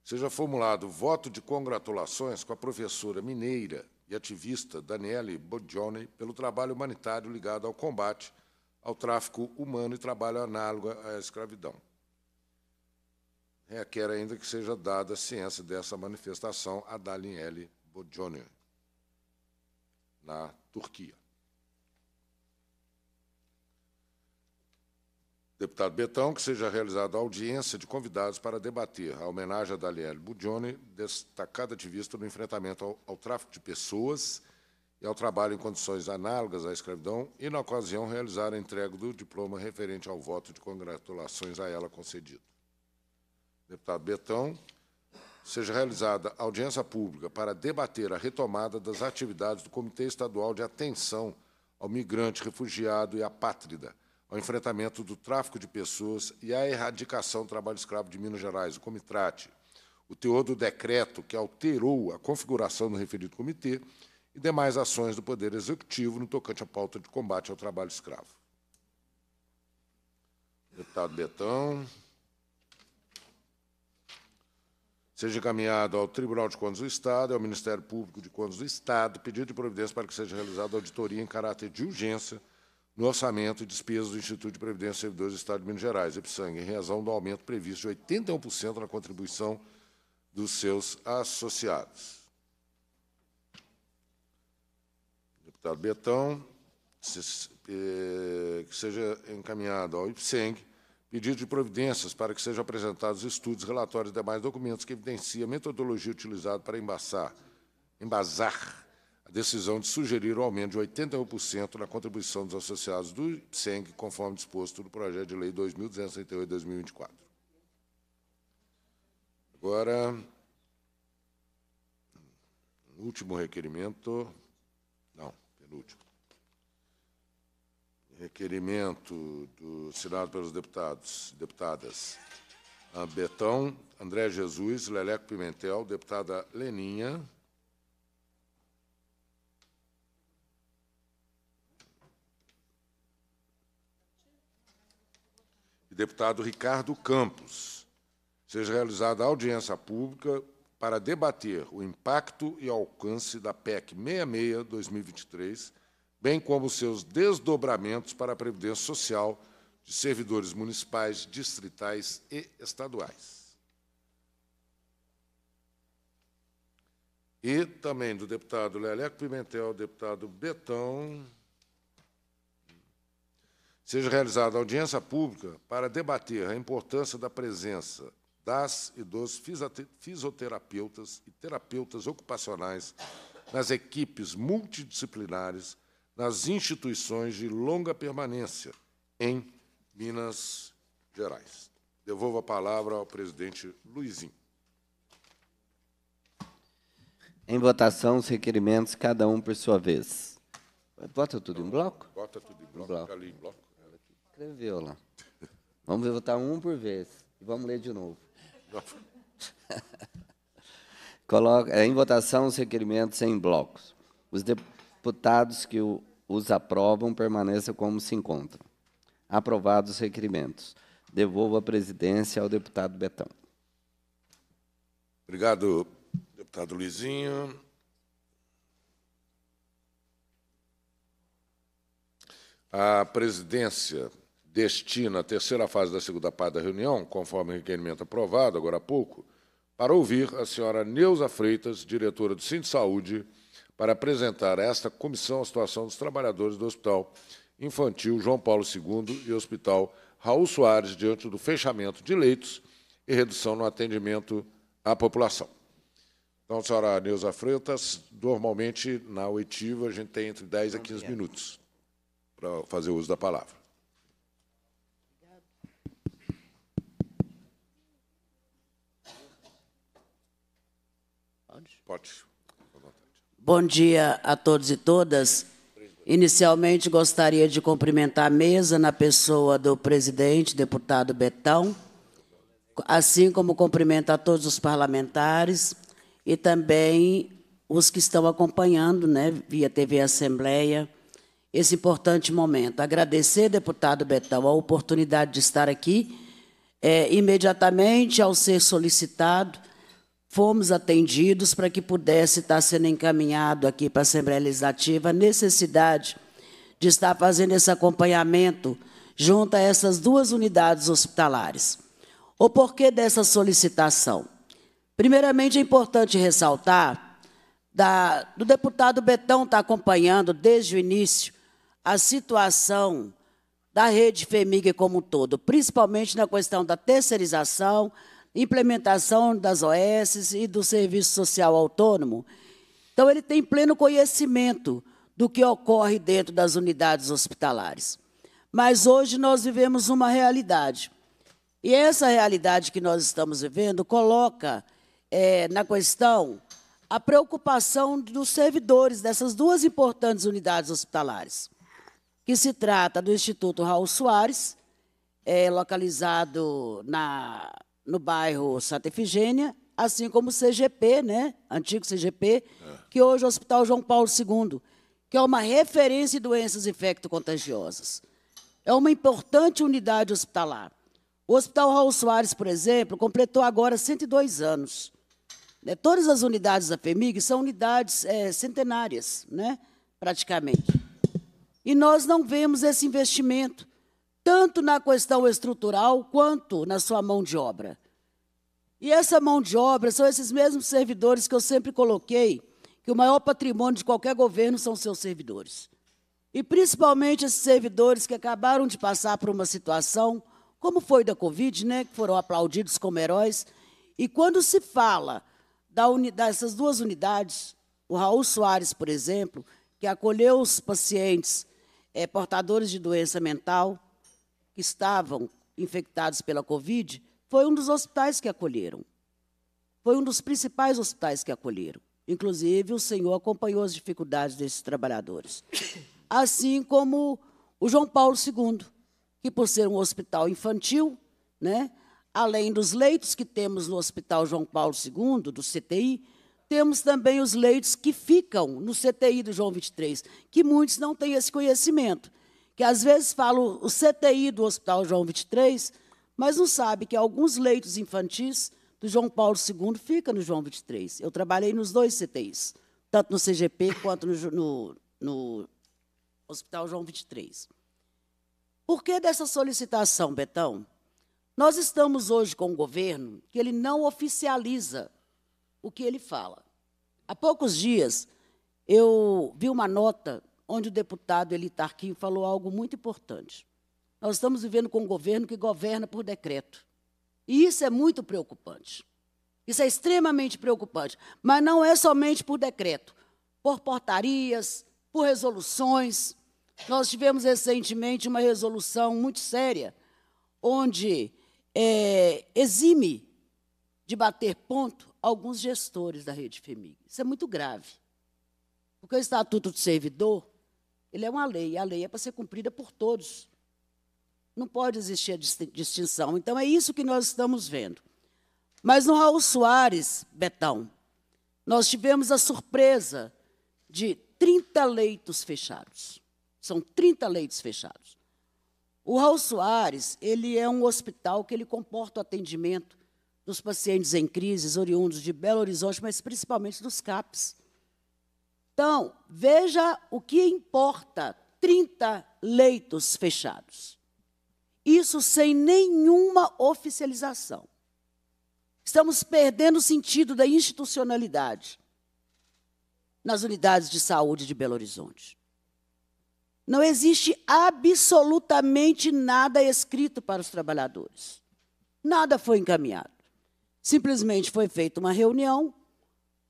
Seja formulado voto de congratulações com a professora mineira e ativista Daniele Bodioni pelo trabalho humanitário ligado ao combate ao tráfico humano e trabalho análogo à escravidão. Requer é, ainda que seja dada ciência dessa manifestação a Daniele Bodioni, na Turquia. Deputado Betão, que seja realizada audiência de convidados para debater a homenagem a Daliel Budione, destacada ativista no enfrentamento ao, ao tráfico de pessoas e ao trabalho em condições análogas à escravidão, e, na ocasião, realizar a entrega do diploma referente ao voto de congratulações a ela concedido. Deputado Betão, seja realizada audiência pública para debater a retomada das atividades do Comitê Estadual de Atenção ao Migrante, Refugiado e Apátrida, ao enfrentamento do tráfico de pessoas e à erradicação do trabalho escravo de Minas Gerais, o Comitrate, o teor do decreto que alterou a configuração do referido comitê e demais ações do Poder Executivo no tocante à pauta de combate ao trabalho escravo. Deputado Betão. Seja encaminhado ao Tribunal de Contas do Estado e ao Ministério Público de Contas do Estado pedido de providência para que seja realizada auditoria em caráter de urgência no orçamento e despesas do Instituto de Previdência e Servidores do Estado de Minas Gerais, Ipsang, em razão do aumento previsto de 81% na contribuição dos seus associados. Deputado Betão, eh, que seja encaminhado ao Ipsang, pedido de providências para que sejam apresentados estudos, relatórios e demais documentos que evidenciem a metodologia utilizada para embaçar, embasar a decisão de sugerir o aumento de 81% na contribuição dos associados do IPSENG, conforme disposto no projeto de lei 2238-2024. Agora, último requerimento, não, penúltimo. Requerimento do assinado pelos deputados, e deputadas Betão, André Jesus, Leleco Pimentel, deputada Leninha, e deputado Ricardo Campos, seja realizada a audiência pública para debater o impacto e alcance da PEC 66-2023, bem como seus desdobramentos para a Previdência Social de servidores municipais, distritais e estaduais. E também do deputado Leleco Pimentel, deputado Betão, Seja realizada audiência pública para debater a importância da presença das e dos fisioterapeutas e terapeutas ocupacionais nas equipes multidisciplinares nas instituições de longa permanência em Minas Gerais. Devolvo a palavra ao presidente Luizinho. Em votação, os requerimentos, cada um por sua vez. Bota tudo em bloco? Bota tudo em bloco. Em bloco escreveu lá. Vamos votar um por vez e vamos ler de novo. Coloca é, em votação os requerimentos em blocos. Os deputados que os aprovam permaneçam como se encontram. Aprovados os requerimentos. Devolvo a presidência ao deputado Betão. Obrigado, deputado Luizinho. A presidência destina a terceira fase da segunda parte da reunião, conforme o requerimento aprovado agora há pouco, para ouvir a senhora Neuza Freitas, diretora do Sindicato Saúde, para apresentar a esta comissão a situação dos trabalhadores do Hospital Infantil João Paulo II e Hospital Raul Soares diante do fechamento de leitos e redução no atendimento à população. Então, senhora Neuza Freitas, normalmente na oitiva a gente tem entre 10 a 15 é. minutos para fazer uso da palavra. Bom dia a todos e todas. Inicialmente, gostaria de cumprimentar a mesa na pessoa do presidente, deputado Betão, assim como cumprimento a todos os parlamentares e também os que estão acompanhando, né, via TV Assembleia, esse importante momento. Agradecer, deputado Betão, a oportunidade de estar aqui. É, imediatamente ao ser solicitado, fomos atendidos para que pudesse estar sendo encaminhado aqui para a Assembleia Legislativa a necessidade de estar fazendo esse acompanhamento junto a essas duas unidades hospitalares. O porquê dessa solicitação? Primeiramente, é importante ressaltar da, do deputado Betão estar tá acompanhando desde o início a situação da rede FEMIG como um todo, principalmente na questão da terceirização, implementação das OS e do Serviço Social Autônomo. Então, ele tem pleno conhecimento do que ocorre dentro das unidades hospitalares. Mas hoje nós vivemos uma realidade. E essa realidade que nós estamos vivendo coloca é, na questão a preocupação dos servidores dessas duas importantes unidades hospitalares, que se trata do Instituto Raul Soares, é, localizado na no bairro Santa Efigênia, assim como o CGP, né? antigo CGP, é. que hoje é o Hospital João Paulo II, que é uma referência em doenças infecto-contagiosas. É uma importante unidade hospitalar. O Hospital Raul Soares, por exemplo, completou agora 102 anos. Né, todas as unidades da FEMIG são unidades é, centenárias, né? praticamente. E nós não vemos esse investimento tanto na questão estrutural quanto na sua mão de obra. E essa mão de obra são esses mesmos servidores que eu sempre coloquei, que o maior patrimônio de qualquer governo são seus servidores. E principalmente esses servidores que acabaram de passar por uma situação, como foi da Covid, né, que foram aplaudidos como heróis. E quando se fala da dessas duas unidades, o Raul Soares, por exemplo, que acolheu os pacientes é, portadores de doença mental, que estavam infectados pela Covid, foi um dos hospitais que acolheram. Foi um dos principais hospitais que acolheram. Inclusive, o senhor acompanhou as dificuldades desses trabalhadores. Assim como o João Paulo II, que, por ser um hospital infantil, né, além dos leitos que temos no Hospital João Paulo II, do CTI, temos também os leitos que ficam no CTI do João 23, que muitos não têm esse conhecimento que às vezes falam o CTI do Hospital João 23, mas não sabe que alguns leitos infantis do João Paulo II fica no João 23. Eu trabalhei nos dois CTIs, tanto no CGP quanto no, no, no Hospital João 23. Por que dessa solicitação, Betão? Nós estamos hoje com um governo que ele não oficializa o que ele fala. Há poucos dias, eu vi uma nota onde o deputado Elitarquinho falou algo muito importante. Nós estamos vivendo com um governo que governa por decreto. E isso é muito preocupante. Isso é extremamente preocupante. Mas não é somente por decreto, por portarias, por resoluções. Nós tivemos recentemente uma resolução muito séria, onde é, exime de bater ponto alguns gestores da rede FEMIG. Isso é muito grave. Porque o Estatuto do Servidor ele é uma lei, a lei é para ser cumprida por todos. Não pode existir a distinção. Então, é isso que nós estamos vendo. Mas no Raul Soares, Betão, nós tivemos a surpresa de 30 leitos fechados. São 30 leitos fechados. O Raul Soares, ele é um hospital que ele comporta o atendimento dos pacientes em crises oriundos de Belo Horizonte, mas principalmente dos CAPs. Então, veja o que importa: 30 leitos fechados. Isso sem nenhuma oficialização. Estamos perdendo o sentido da institucionalidade nas unidades de saúde de Belo Horizonte. Não existe absolutamente nada escrito para os trabalhadores. Nada foi encaminhado. Simplesmente foi feita uma reunião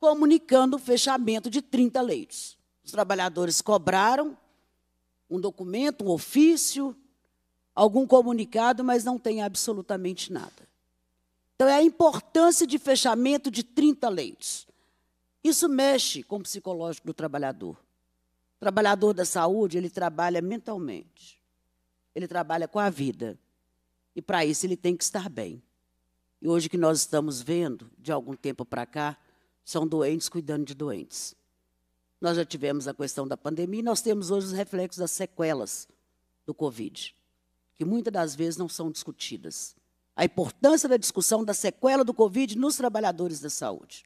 comunicando o fechamento de 30 leitos. Os trabalhadores cobraram um documento, um ofício, algum comunicado, mas não tem absolutamente nada. Então, é a importância de fechamento de 30 leitos. Isso mexe com o psicológico do trabalhador. O trabalhador da saúde, ele trabalha mentalmente. Ele trabalha com a vida. E para isso ele tem que estar bem. E hoje que nós estamos vendo, de algum tempo para cá, são doentes cuidando de doentes. Nós já tivemos a questão da pandemia e nós temos hoje os reflexos das sequelas do Covid, que muitas das vezes não são discutidas. A importância da discussão da sequela do Covid nos trabalhadores da saúde.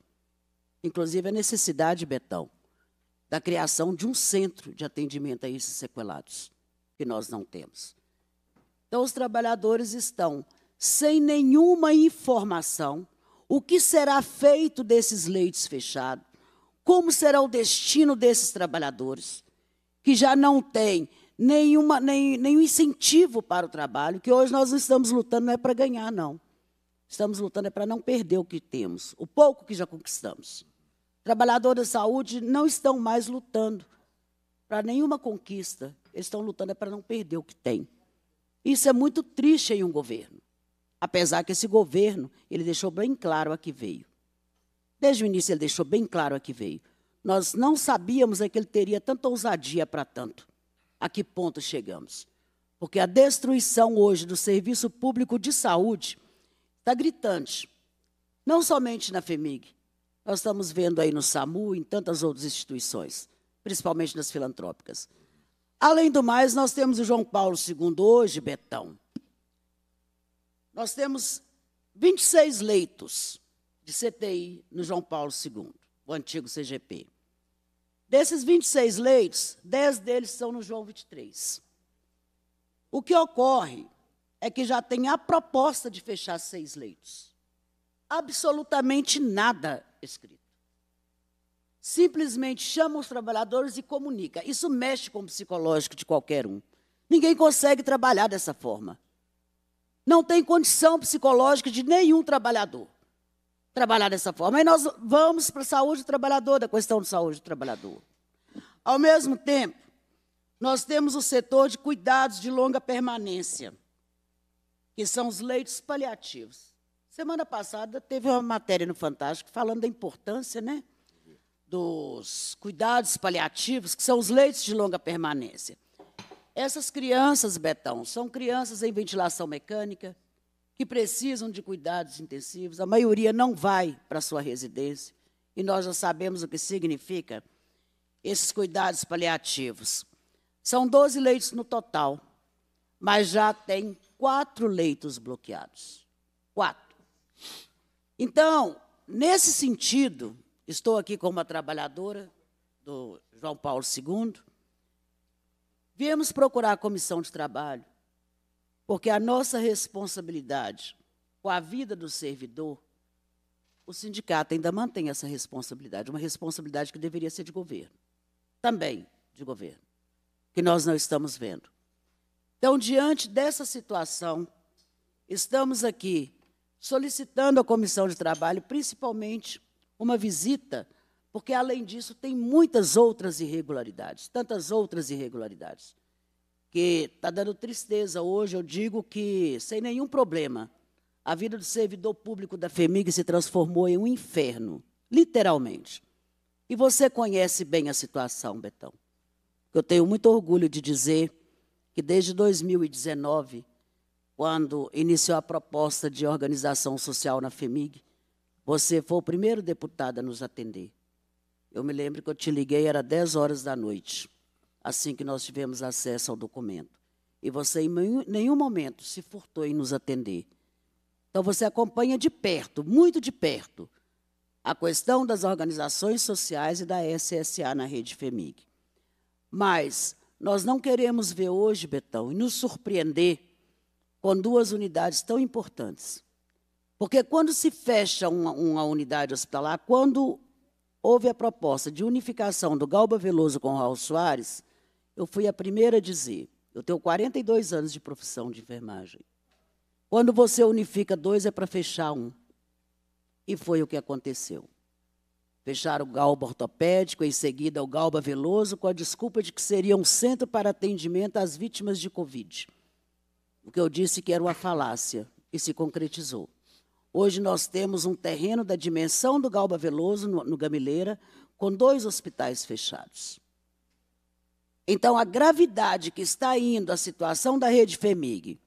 Inclusive, a necessidade, Betão, da criação de um centro de atendimento a esses sequelados, que nós não temos. Então, os trabalhadores estão sem nenhuma informação o que será feito desses leitos fechados? Como será o destino desses trabalhadores que já não têm nenhuma, nem, nenhum incentivo para o trabalho? Que hoje nós estamos lutando não é para ganhar, não. Estamos lutando é para não perder o que temos, o pouco que já conquistamos. Trabalhadores da saúde não estão mais lutando para nenhuma conquista. Eles estão lutando é para não perder o que têm. Isso é muito triste em um governo. Apesar que esse governo, ele deixou bem claro a que veio. Desde o início ele deixou bem claro a que veio. Nós não sabíamos é que ele teria tanta ousadia para tanto. A que ponto chegamos? Porque a destruição hoje do serviço público de saúde está gritante. Não somente na FEMIG. Nós estamos vendo aí no SAMU e em tantas outras instituições, principalmente nas filantrópicas. Além do mais, nós temos o João Paulo II hoje, Betão, nós temos 26 leitos de CTI no João Paulo II, o antigo CGP. Desses 26 leitos, 10 deles são no João 23. O que ocorre é que já tem a proposta de fechar seis leitos. Absolutamente nada escrito. Simplesmente chama os trabalhadores e comunica. Isso mexe com o psicológico de qualquer um. Ninguém consegue trabalhar dessa forma não tem condição psicológica de nenhum trabalhador trabalhar dessa forma. Aí nós vamos para a saúde do trabalhador, da questão de saúde do trabalhador. Ao mesmo tempo, nós temos o setor de cuidados de longa permanência, que são os leitos paliativos. Semana passada teve uma matéria no Fantástico falando da importância, né? dos cuidados paliativos, que são os leitos de longa permanência. Essas crianças, Betão, são crianças em ventilação mecânica, que precisam de cuidados intensivos. A maioria não vai para sua residência. E nós já sabemos o que significa esses cuidados paliativos. São 12 leitos no total, mas já tem quatro leitos bloqueados. Quatro. Então, nesse sentido, estou aqui como a trabalhadora do João Paulo II, Viemos procurar a comissão de trabalho, porque a nossa responsabilidade com a vida do servidor, o sindicato ainda mantém essa responsabilidade, uma responsabilidade que deveria ser de governo, também de governo, que nós não estamos vendo. Então, diante dessa situação, estamos aqui solicitando à comissão de trabalho, principalmente, uma visita porque, além disso, tem muitas outras irregularidades, tantas outras irregularidades, que está dando tristeza hoje. Eu digo que, sem nenhum problema, a vida do servidor público da FEMIG se transformou em um inferno, literalmente. E você conhece bem a situação, Betão. Eu tenho muito orgulho de dizer que, desde 2019, quando iniciou a proposta de organização social na FEMIG, você foi o primeiro deputado a nos atender. Eu me lembro que eu te liguei, era 10 horas da noite, assim que nós tivemos acesso ao documento. E você, em nenhum momento, se furtou em nos atender. Então, você acompanha de perto, muito de perto, a questão das organizações sociais e da SSA na rede FEMIG. Mas nós não queremos ver hoje, Betão, e nos surpreender com duas unidades tão importantes. Porque quando se fecha uma, uma unidade hospitalar, quando houve a proposta de unificação do Galba Veloso com o Raul Soares, eu fui a primeira a dizer: eu tenho 42 anos de profissão de enfermagem. Quando você unifica dois, é para fechar um. E foi o que aconteceu. Fecharam o Galba Ortopédico, em seguida o Galba Veloso, com a desculpa de que seria um centro para atendimento às vítimas de Covid. O que eu disse que era uma falácia, e se concretizou. Hoje nós temos um terreno da dimensão do Galba Veloso, no, no Gamileira, com dois hospitais fechados. Então, a gravidade que está indo a situação da rede FEMIG,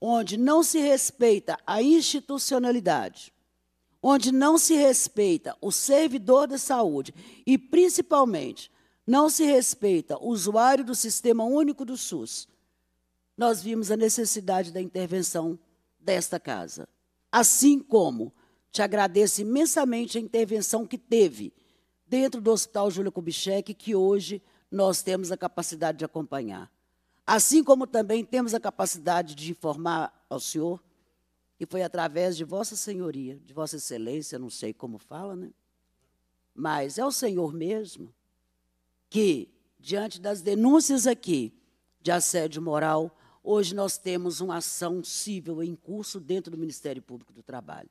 onde não se respeita a institucionalidade, onde não se respeita o servidor da saúde e, principalmente, não se respeita o usuário do Sistema Único do SUS, nós vimos a necessidade da intervenção desta casa. Assim como te agradeço imensamente a intervenção que teve dentro do Hospital Júlio Kubitschek, que hoje nós temos a capacidade de acompanhar. Assim como também temos a capacidade de informar ao senhor, e foi através de Vossa Senhoria, de Vossa Excelência, não sei como fala, né? mas é o Senhor mesmo que, diante das denúncias aqui de assédio moral, Hoje nós temos uma ação civil em curso dentro do Ministério Público do Trabalho,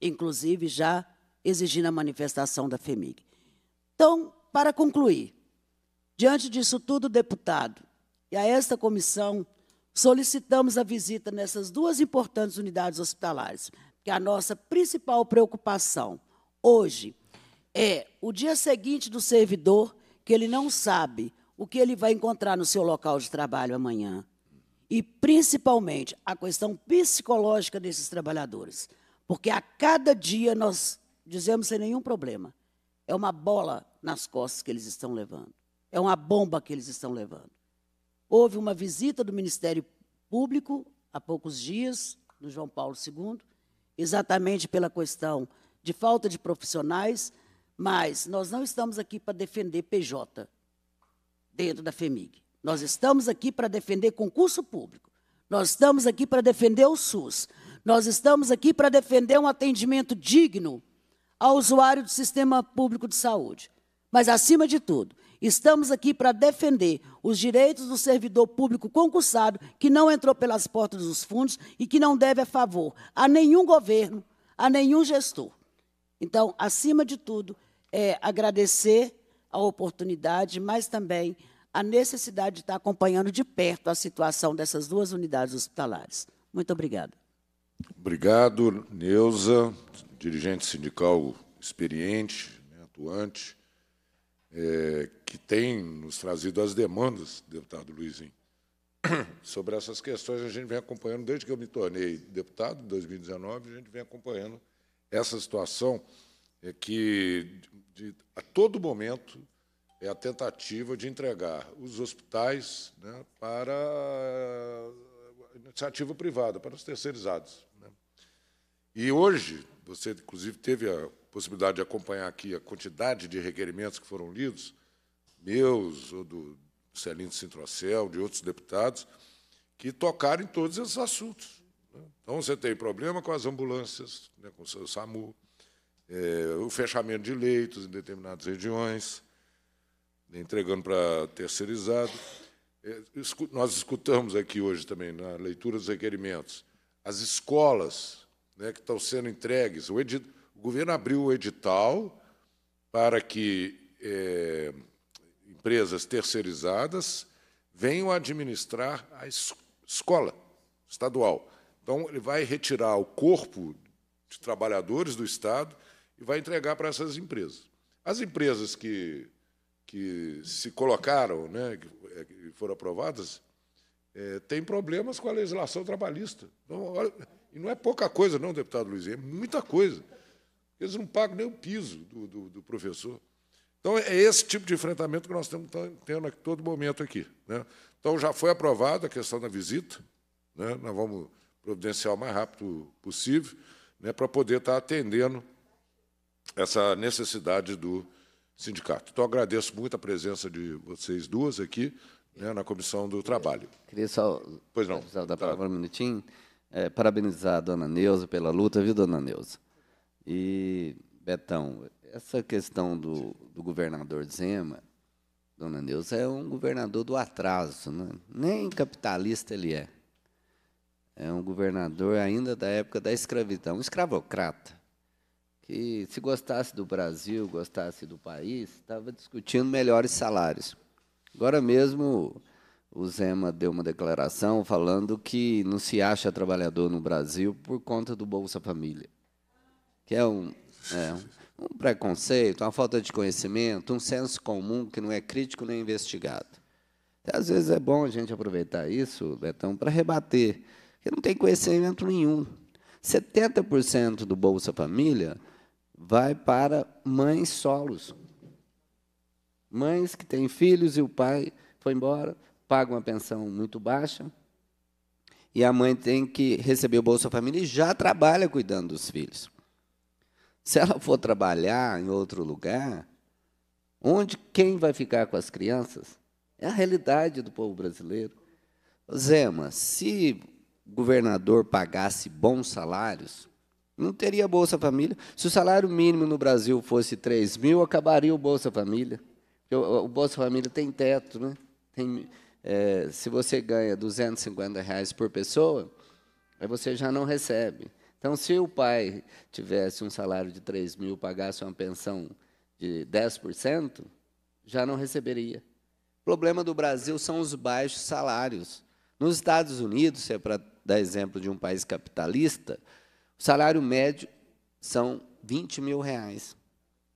inclusive já exigindo a manifestação da FEMIG. Então, para concluir, diante disso tudo, deputado, e a esta comissão, solicitamos a visita nessas duas importantes unidades hospitalares, que a nossa principal preocupação hoje é o dia seguinte do servidor que ele não sabe o que ele vai encontrar no seu local de trabalho amanhã e principalmente a questão psicológica desses trabalhadores. Porque a cada dia nós dizemos sem nenhum problema. É uma bola nas costas que eles estão levando. É uma bomba que eles estão levando. Houve uma visita do Ministério Público há poucos dias, no João Paulo II, exatamente pela questão de falta de profissionais, mas nós não estamos aqui para defender PJ dentro da FEMIG. Nós estamos aqui para defender concurso público. Nós estamos aqui para defender o SUS. Nós estamos aqui para defender um atendimento digno ao usuário do sistema público de saúde. Mas, acima de tudo, estamos aqui para defender os direitos do servidor público concursado que não entrou pelas portas dos fundos e que não deve a favor a nenhum governo, a nenhum gestor. Então, acima de tudo, é agradecer a oportunidade, mas também a necessidade de estar acompanhando de perto a situação dessas duas unidades hospitalares. Muito obrigada. Obrigado, Neuza, dirigente sindical experiente, né, atuante, é, que tem nos trazido as demandas, deputado Luizinho, sobre essas questões. A gente vem acompanhando, desde que eu me tornei deputado, em 2019, a gente vem acompanhando essa situação é, que, de, a todo momento, é a tentativa de entregar os hospitais né, para eh, iniciativa privada, para os terceirizados. Né. E hoje, você inclusive teve a possibilidade de acompanhar aqui a quantidade de requerimentos que foram lidos, meus, ou do Celino Sintrocel, de outros deputados, que tocaram em todos esses assuntos. Né. Então, você tem problema com as ambulâncias, né, com o SAMU, é, o fechamento de leitos em determinadas regiões, entregando para terceirizado. É, nós escutamos aqui hoje também, na leitura dos requerimentos, as escolas né, que estão sendo entregues. O, edit... o governo abriu o edital para que é, empresas terceirizadas venham administrar a es... escola estadual. Então, ele vai retirar o corpo de trabalhadores do Estado e vai entregar para essas empresas. As empresas que que se colocaram, né, é, que foram aprovadas, é, tem problemas com a legislação trabalhista. Então, olha, e não é pouca coisa, não, deputado Luiz, é muita coisa. Eles não pagam nem o piso do, do, do professor. Então, é, é esse tipo de enfrentamento que nós estamos tendo a todo momento aqui. Né? Então, já foi aprovada a questão da visita, né? nós vamos providenciar o mais rápido possível, né? para poder estar atendendo essa necessidade do, sindicato. Então, agradeço muito a presença de vocês duas aqui né, na Comissão do Trabalho. Queria só, pois não, dar a tá. palavra um minutinho. É, parabenizar a dona Neuza pela luta, viu, dona Neuza? E, Betão, essa questão do, do governador Zema, dona Neuza, é um governador do atraso, né? nem capitalista ele é. É um governador ainda da época da escravidão, um escravocrata que se gostasse do Brasil, gostasse do país, estava discutindo melhores salários. Agora mesmo o Zema deu uma declaração falando que não se acha trabalhador no Brasil por conta do Bolsa Família, que é um, é, um preconceito, uma falta de conhecimento, um senso comum que não é crítico nem investigado. E, às vezes é bom a gente aproveitar isso, Betão, para rebater, que não tem conhecimento nenhum. 70% do Bolsa Família vai para mães solos. Mães que têm filhos e o pai foi embora, paga uma pensão muito baixa, e a mãe tem que receber o Bolsa Família e já trabalha cuidando dos filhos. Se ela for trabalhar em outro lugar, onde quem vai ficar com as crianças? É a realidade do povo brasileiro. Zema, se governador pagasse bons salários, não teria Bolsa Família. Se o salário mínimo no Brasil fosse 3 mil, acabaria o Bolsa Família. O Bolsa Família tem teto, né? Tem, é, se você ganha 250 reais por pessoa, aí você já não recebe. Então, se o pai tivesse um salário de 3 mil, pagasse uma pensão de 10%, já não receberia. O problema do Brasil são os baixos salários. Nos Estados Unidos, se é para dar exemplo de um país capitalista, o salário médio são 20 mil reais.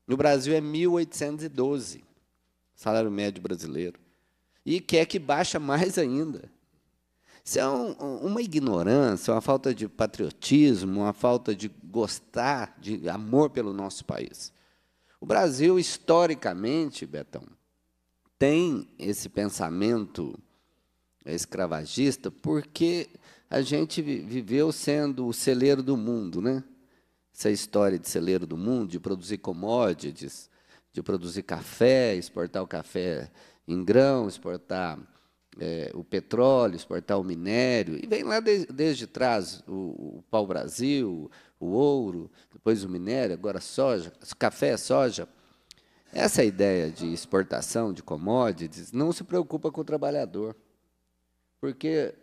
No Brasil é 1.812, salário médio brasileiro. E quer que baixa mais ainda. Isso é um, uma ignorância, uma falta de patriotismo, uma falta de gostar, de amor pelo nosso país. O Brasil, historicamente, Betão, tem esse pensamento escravagista porque a gente viveu sendo o celeiro do mundo, né? Essa história de celeiro do mundo, de produzir commodities, de produzir café, exportar o café em grão, exportar é, o petróleo, exportar o minério. E vem lá de, desde trás o, o pau-brasil, o ouro, depois o minério, agora soja, café, soja. Essa é ideia de exportação de commodities não se preocupa com o trabalhador. Porque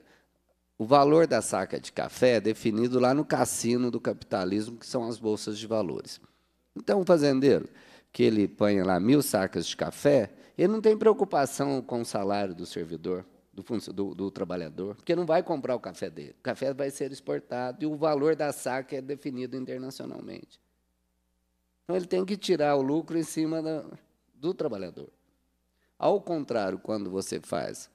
o valor da saca de café é definido lá no cassino do capitalismo, que são as bolsas de valores. Então, o fazendeiro, que ele põe lá mil sacas de café, ele não tem preocupação com o salário do servidor, do, do, do trabalhador, porque não vai comprar o café dele. O café vai ser exportado e o valor da saca é definido internacionalmente. Então, ele tem que tirar o lucro em cima da, do trabalhador. Ao contrário, quando você faz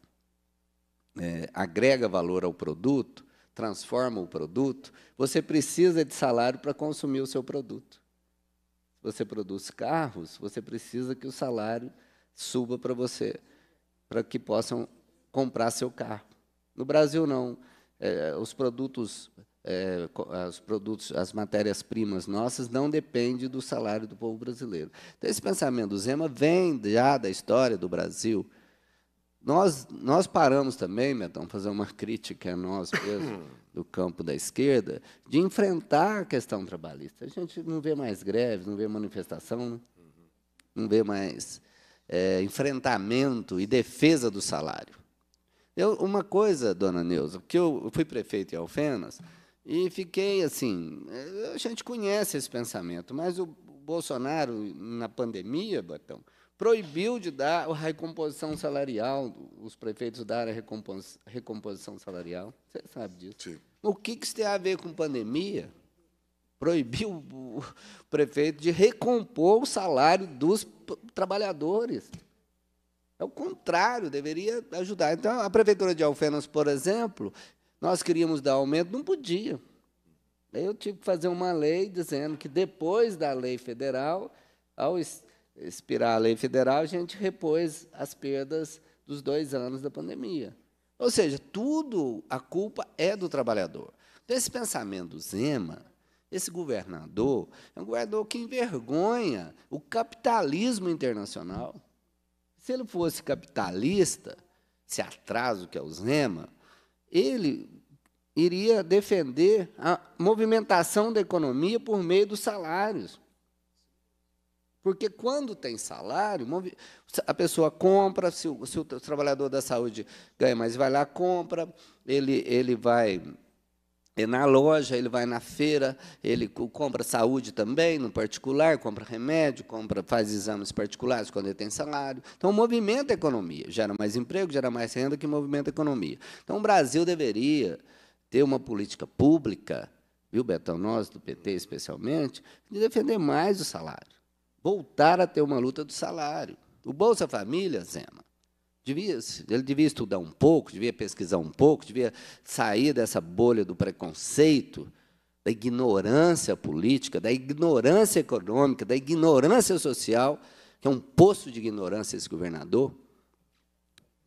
é, agrega valor ao produto, transforma o produto, você precisa de salário para consumir o seu produto. Se você produz carros, você precisa que o salário suba para você, para que possam comprar seu carro. No Brasil, não. É, os produtos, é, os produtos as matérias-primas nossas não dependem do salário do povo brasileiro. Então, esse pensamento do Zema vem já da história do Brasil, nós, nós paramos também, Medão, fazer uma crítica a nós mesmo, do campo da esquerda, de enfrentar a questão trabalhista. A gente não vê mais greves, não vê manifestação, né? Uhum. não vê mais é, enfrentamento e defesa do salário. Eu, uma coisa, dona Neuza, porque eu fui prefeito em Alfenas e fiquei assim, é, a gente conhece esse pensamento, mas o Bolsonaro, na pandemia, Batão, proibiu de dar a recomposição salarial, os prefeitos darem a recompos, recomposição salarial. Você sabe disso. Sim. O que, que isso tem a ver com pandemia? Proibiu o prefeito de recompor o salário dos trabalhadores. É o contrário, deveria ajudar. Então, a Prefeitura de Alfenas, por exemplo, nós queríamos dar aumento, não podia. eu tive que fazer uma lei dizendo que depois da lei federal, aos expirar a lei federal, a gente repôs as perdas dos dois anos da pandemia. Ou seja, tudo, a culpa é do trabalhador. Então, esse pensamento do Zema, esse governador, é um governador que envergonha o capitalismo internacional. Se ele fosse capitalista, esse atraso que é o Zema, ele iria defender a movimentação da economia por meio dos salários. Porque quando tem salário, a pessoa compra, se o, se o, trabalhador da saúde ganha mais, vai lá, compra, ele, ele vai na loja, ele vai na feira, ele compra saúde também, no particular, compra remédio, compra, faz exames particulares quando ele tem salário. Então, movimenta a é economia, gera mais emprego, gera mais renda que movimenta a é economia. Então, o Brasil deveria ter uma política pública, viu, Betão, nós do PT especialmente, de defender mais o salário voltar a ter uma luta do salário. O Bolsa Família, Zema, devia, ele devia estudar um pouco, devia pesquisar um pouco, devia sair dessa bolha do preconceito, da ignorância política, da ignorância econômica, da ignorância social, que é um poço de ignorância esse governador.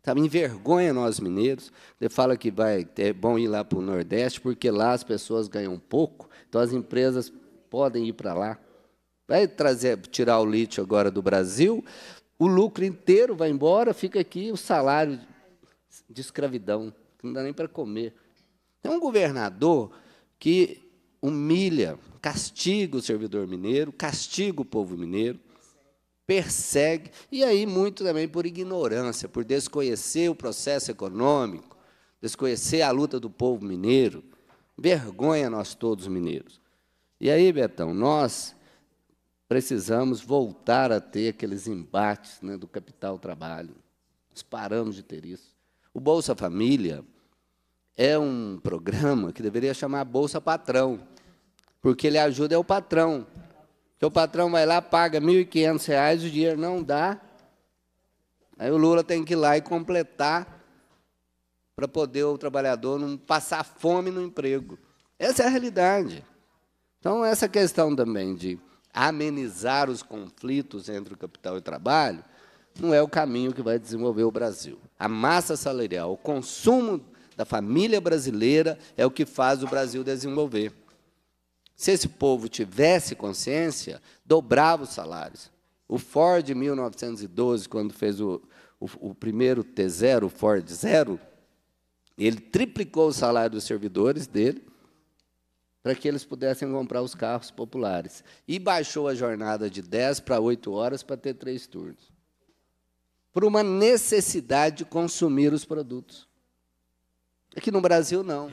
Tá, me envergonha nós mineiros. Ele fala que vai é bom ir lá para o Nordeste, porque lá as pessoas ganham pouco, então as empresas podem ir para lá. Vai trazer, tirar o lítio agora do Brasil, o lucro inteiro vai embora, fica aqui o salário de escravidão, que não dá nem para comer. É um governador que humilha, castiga o servidor mineiro, castiga o povo mineiro, persegue, e aí muito também por ignorância, por desconhecer o processo econômico, desconhecer a luta do povo mineiro. Vergonha nós todos mineiros. E aí, Betão, nós precisamos voltar a ter aqueles embates né, do capital-trabalho. Nós paramos de ter isso. O Bolsa Família é um programa que deveria chamar Bolsa Patrão, porque ele ajuda é o patrão. Porque o patrão vai lá, paga R$ 1.500, o dinheiro não dá. Aí o Lula tem que ir lá e completar para poder o trabalhador não passar fome no emprego. Essa é a realidade. Então, essa questão também de amenizar os conflitos entre o capital e o trabalho, não é o caminho que vai desenvolver o Brasil. A massa salarial, o consumo da família brasileira é o que faz o Brasil desenvolver. Se esse povo tivesse consciência, dobrava os salários. O Ford, em 1912, quando fez o, o, o primeiro T0, o Ford Zero, ele triplicou o salário dos servidores dele, para que eles pudessem comprar os carros populares. E baixou a jornada de 10 para 8 horas para ter três turnos. Por uma necessidade de consumir os produtos. Aqui no Brasil, não.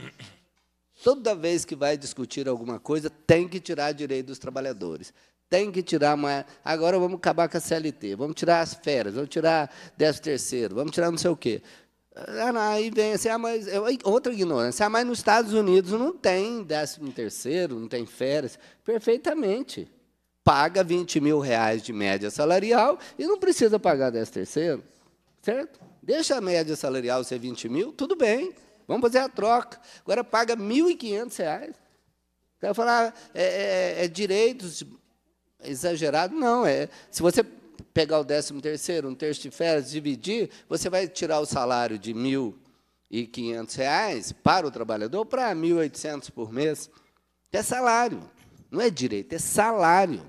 Toda vez que vai discutir alguma coisa, tem que tirar direito dos trabalhadores. Tem que tirar mais. Agora vamos acabar com a CLT, vamos tirar as férias, vamos tirar 13 terceiro, vamos tirar não sei o quê. Ah, aí vem assim, ah, mas é, outra ignorância. Ah, mas nos Estados Unidos não tem décimo terceiro, não tem férias. Perfeitamente. Paga 20 mil reais de média salarial e não precisa pagar décimo terceiro. Certo? Deixa a média salarial ser 20 mil, tudo bem. Vamos fazer a troca. Agora paga 1.500 reais. Você vai falar, é, é, é direitos exagerado? Não, é. Se você pegar o décimo terceiro, um terço de férias, dividir, você vai tirar o salário de R$ 1.500 para o trabalhador para R$ 1.800 por mês. É salário, não é direito, é salário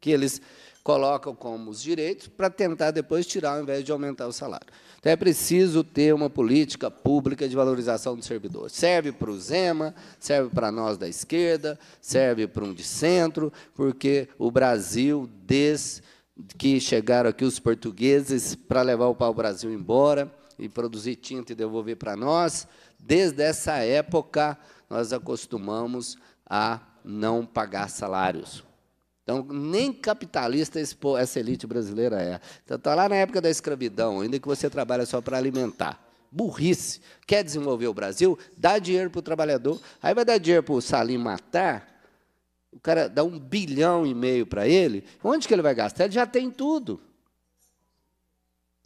que eles colocam como os direitos para tentar depois tirar ao invés de aumentar o salário. Então é preciso ter uma política pública de valorização do servidor. Serve para o Zema, serve para nós da esquerda, serve para um de centro, porque o Brasil des que chegaram aqui os portugueses para levar o pau-brasil embora e produzir tinta e devolver para nós. Desde essa época, nós acostumamos a não pagar salários. Então, nem capitalista essa elite brasileira é. Então, está lá na época da escravidão, ainda que você trabalha só para alimentar. Burrice. Quer desenvolver o Brasil? Dá dinheiro para o trabalhador. Aí vai dar dinheiro para o Salim matar? o cara dá um bilhão e meio para ele, onde que ele vai gastar? Ele já tem tudo.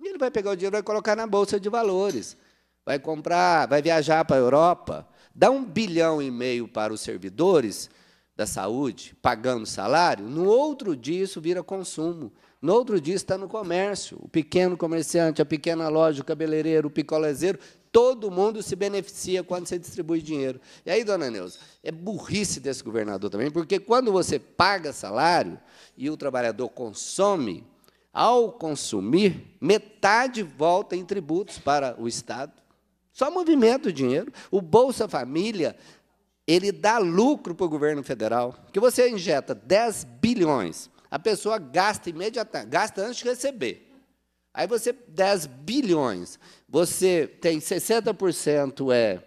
E ele vai pegar o dinheiro e vai colocar na Bolsa de Valores. Vai comprar, vai viajar para a Europa. Dá um bilhão e meio para os servidores da saúde, pagando salário. No outro dia, isso vira consumo. No outro dia, está no comércio. O pequeno comerciante, a pequena loja, o cabeleireiro, o picolezeiro, Todo mundo se beneficia quando você distribui dinheiro. E aí, dona Neuza, é burrice desse governador também, porque quando você paga salário e o trabalhador consome, ao consumir, metade volta em tributos para o Estado. Só movimenta o dinheiro. O Bolsa Família, ele dá lucro para o governo federal. Que você injeta 10 bilhões, a pessoa gasta imediatamente, gasta antes de receber. Aí você, 10 bilhões, você tem 60% é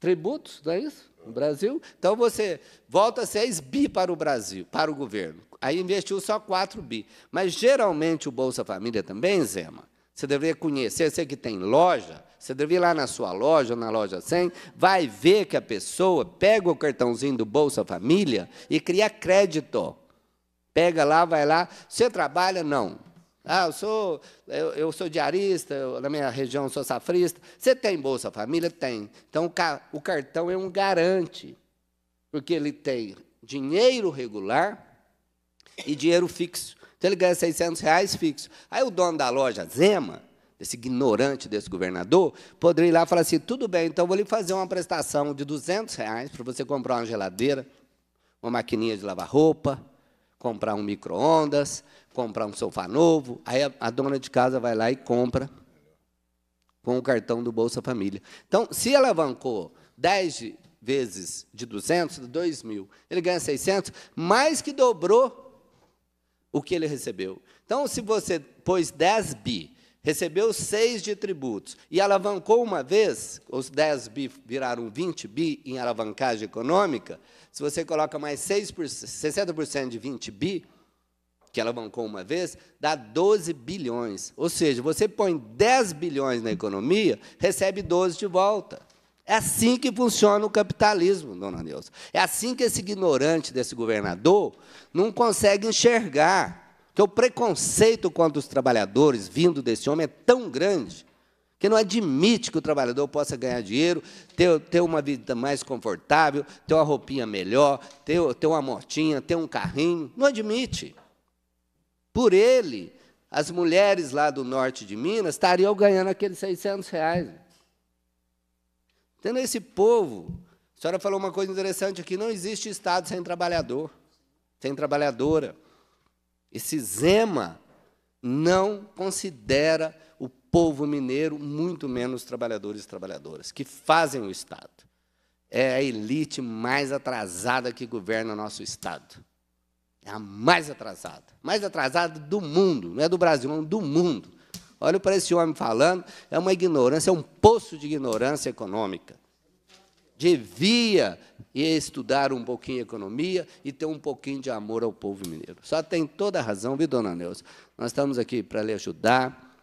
tributos, não é isso? No Brasil. Então você volta 6 bi para o Brasil, para o governo. Aí investiu só 4 bi. Mas geralmente o Bolsa Família também, Zema, você deveria conhecer, você que tem loja, você deveria ir lá na sua loja, na loja 100, vai ver que a pessoa pega o cartãozinho do Bolsa Família e cria crédito. Pega lá, vai lá. Você trabalha? Não. Ah, eu sou, eu, eu sou diarista, eu, na minha região sou safrista. Você tem Bolsa Família? Tem. Então, o, o cartão é um garante, porque ele tem dinheiro regular e dinheiro fixo. Então, ele ganha 600 reais fixo. Aí, o dono da loja, Zema, esse ignorante desse governador, poderia ir lá e falar assim, tudo bem, então vou lhe fazer uma prestação de 200 reais para você comprar uma geladeira, uma maquininha de lavar roupa, comprar um micro-ondas, comprar um sofá novo, aí a, a dona de casa vai lá e compra com o cartão do Bolsa Família. Então, se alavancou 10 vezes de 200, 2 mil, ele ganha 600, mais que dobrou o que ele recebeu. Então, se você pôs 10 bi, recebeu 6 de tributos e alavancou uma vez, os 10 bi viraram 20 bi em alavancagem econômica, se você coloca mais 6%, 60% de 20 bi, que ela bancou uma vez, dá 12 bilhões. Ou seja, você põe 10 bilhões na economia, recebe 12 de volta. É assim que funciona o capitalismo, dona Neuza. É assim que esse ignorante desse governador não consegue enxergar que o preconceito contra os trabalhadores vindo desse homem é tão grande que não admite que o trabalhador possa ganhar dinheiro, ter, ter uma vida mais confortável, ter uma roupinha melhor, ter, ter uma motinha, ter um carrinho. Não admite. Por ele, as mulheres lá do norte de Minas estariam ganhando aqueles 600 reais. Tendo esse povo, a senhora falou uma coisa interessante aqui: não existe Estado sem trabalhador, sem trabalhadora. Esse Zema não considera o povo mineiro, muito menos trabalhadores e trabalhadoras, que fazem o Estado. É a elite mais atrasada que governa nosso Estado. É a mais atrasada. Mais atrasada do mundo. Não é do Brasil, não, do mundo. Olha para esse homem falando, é uma ignorância, é um poço de ignorância econômica. Devia estudar um pouquinho economia e ter um pouquinho de amor ao povo mineiro. Só tem toda a razão, viu, dona Neuza? Nós estamos aqui para lhe ajudar,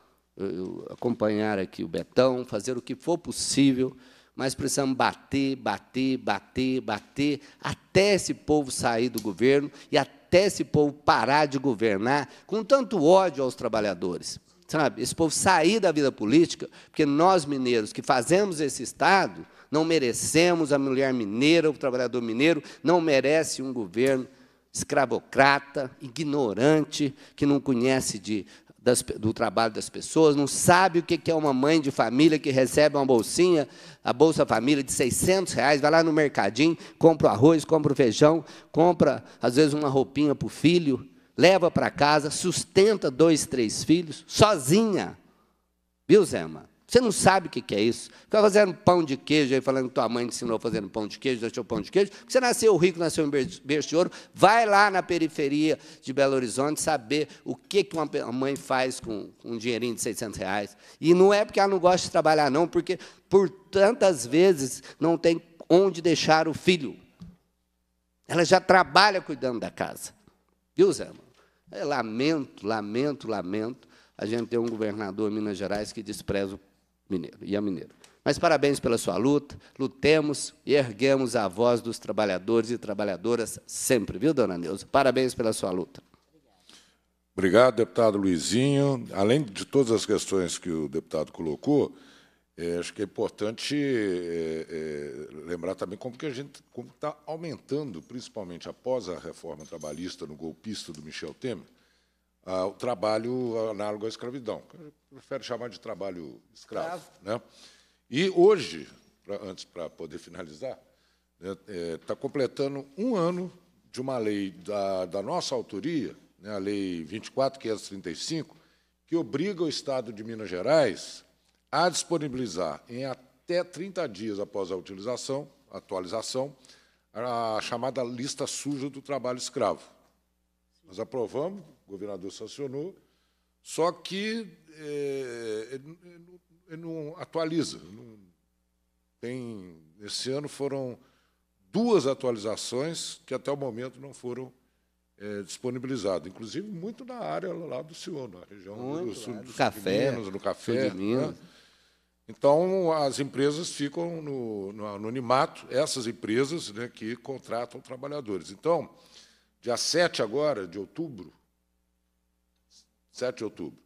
acompanhar aqui o Betão, fazer o que for possível, mas precisamos bater, bater, bater, bater, até esse povo sair do governo e até até esse povo parar de governar com tanto ódio aos trabalhadores. Sabe? Esse povo sair da vida política, porque nós mineiros que fazemos esse Estado, não merecemos a mulher mineira, o trabalhador mineiro não merece um governo escravocrata, ignorante, que não conhece de das, do trabalho das pessoas, não sabe o que é uma mãe de família que recebe uma bolsinha, a Bolsa Família de 600 reais, vai lá no mercadinho, compra o arroz, compra o feijão, compra, às vezes, uma roupinha para o filho, leva para casa, sustenta dois, três filhos, sozinha. Viu, Zema? Você não sabe o que é isso. Fica fazendo pão de queijo aí, falando que tua mãe ensinou fazendo pão de queijo, deixou pão de queijo. Você nasceu rico, nasceu em berço de ouro. Vai lá na periferia de Belo Horizonte saber o que uma mãe faz com um dinheirinho de 600 reais. E não é porque ela não gosta de trabalhar, não, porque por tantas vezes não tem onde deixar o filho. Ela já trabalha cuidando da casa. Viu, Zé? Eu é lamento, lamento, lamento. A gente tem um governador em Minas Gerais que despreza o mineiro, e a é mineiro. Mas parabéns pela sua luta, lutemos e erguemos a voz dos trabalhadores e trabalhadoras sempre, viu, dona Neuza? Parabéns pela sua luta. Obrigado, deputado Luizinho. Além de todas as questões que o deputado colocou, é, acho que é importante é, é, lembrar também como que a gente está aumentando, principalmente após a reforma trabalhista no golpista do Michel Temer, o trabalho análogo à escravidão. prefiro chamar de trabalho escravo. Né? E hoje, pra, antes para poder finalizar, está né, é, tá completando um ano de uma lei da, da nossa autoria, né, a Lei 24535, é que obriga o Estado de Minas Gerais a disponibilizar em até 30 dias após a utilização, atualização, a chamada lista suja do trabalho escravo. Nós aprovamos, o governador sancionou, só que é, ele, ele não atualiza. Não tem, esse ano foram duas atualizações que até o momento não foram é, disponibilizadas, inclusive muito na área lá do senhor, na região muito, do sul, do, do café, Minas, no café. Né? Então, as empresas ficam no, no anonimato, essas empresas né, que contratam trabalhadores. Então, dia 7 agora, de outubro, 7 de outubro.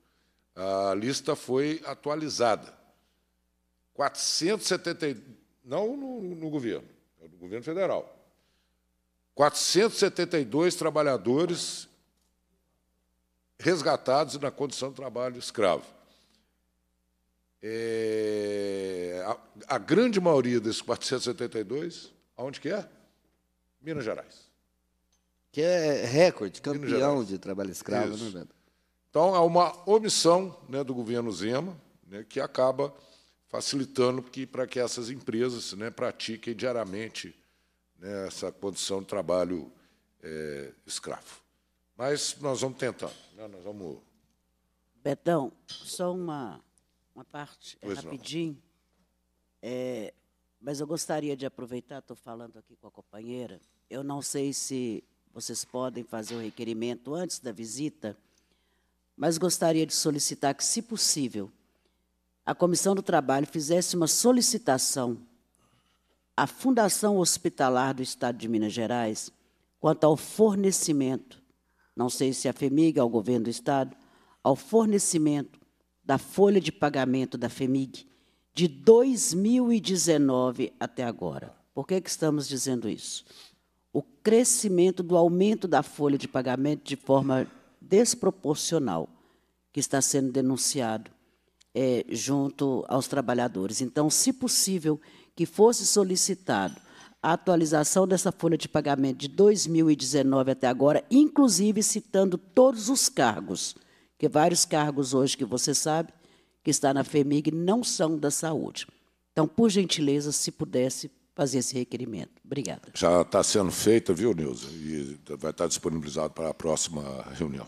A lista foi atualizada. 470, não no, no governo, é governo federal. 472 trabalhadores resgatados na condição de trabalho escravo. É, a, a, grande maioria desses 472, aonde que é? Minas Gerais. Que é recorde, campeão de trabalho escravo, não né, é então, há uma omissão né, do governo Zema, né, que acaba facilitando que, para que essas empresas né, pratiquem diariamente né, essa condição de trabalho é, escravo. Mas nós vamos tentar. Né, nós vamos... Betão, só uma, uma parte, é rapidinho. É, mas eu gostaria de aproveitar, estou falando aqui com a companheira, eu não sei se vocês podem fazer o requerimento antes da visita, mas gostaria de solicitar que, se possível, a Comissão do Trabalho fizesse uma solicitação à Fundação Hospitalar do Estado de Minas Gerais quanto ao fornecimento, não sei se é a FEMIG, ao é governo do Estado, ao fornecimento da folha de pagamento da FEMIG de 2019 até agora. Por que, é que estamos dizendo isso? O crescimento do aumento da folha de pagamento de forma desproporcional que está sendo denunciado é, junto aos trabalhadores. Então, se possível, que fosse solicitado a atualização dessa folha de pagamento de 2019 até agora, inclusive citando todos os cargos, que vários cargos hoje que você sabe que está na FEMIG não são da saúde. Então, por gentileza, se pudesse fazer esse requerimento. Obrigada. Já está sendo feita, viu, Nilza? E vai estar disponibilizado para a próxima reunião.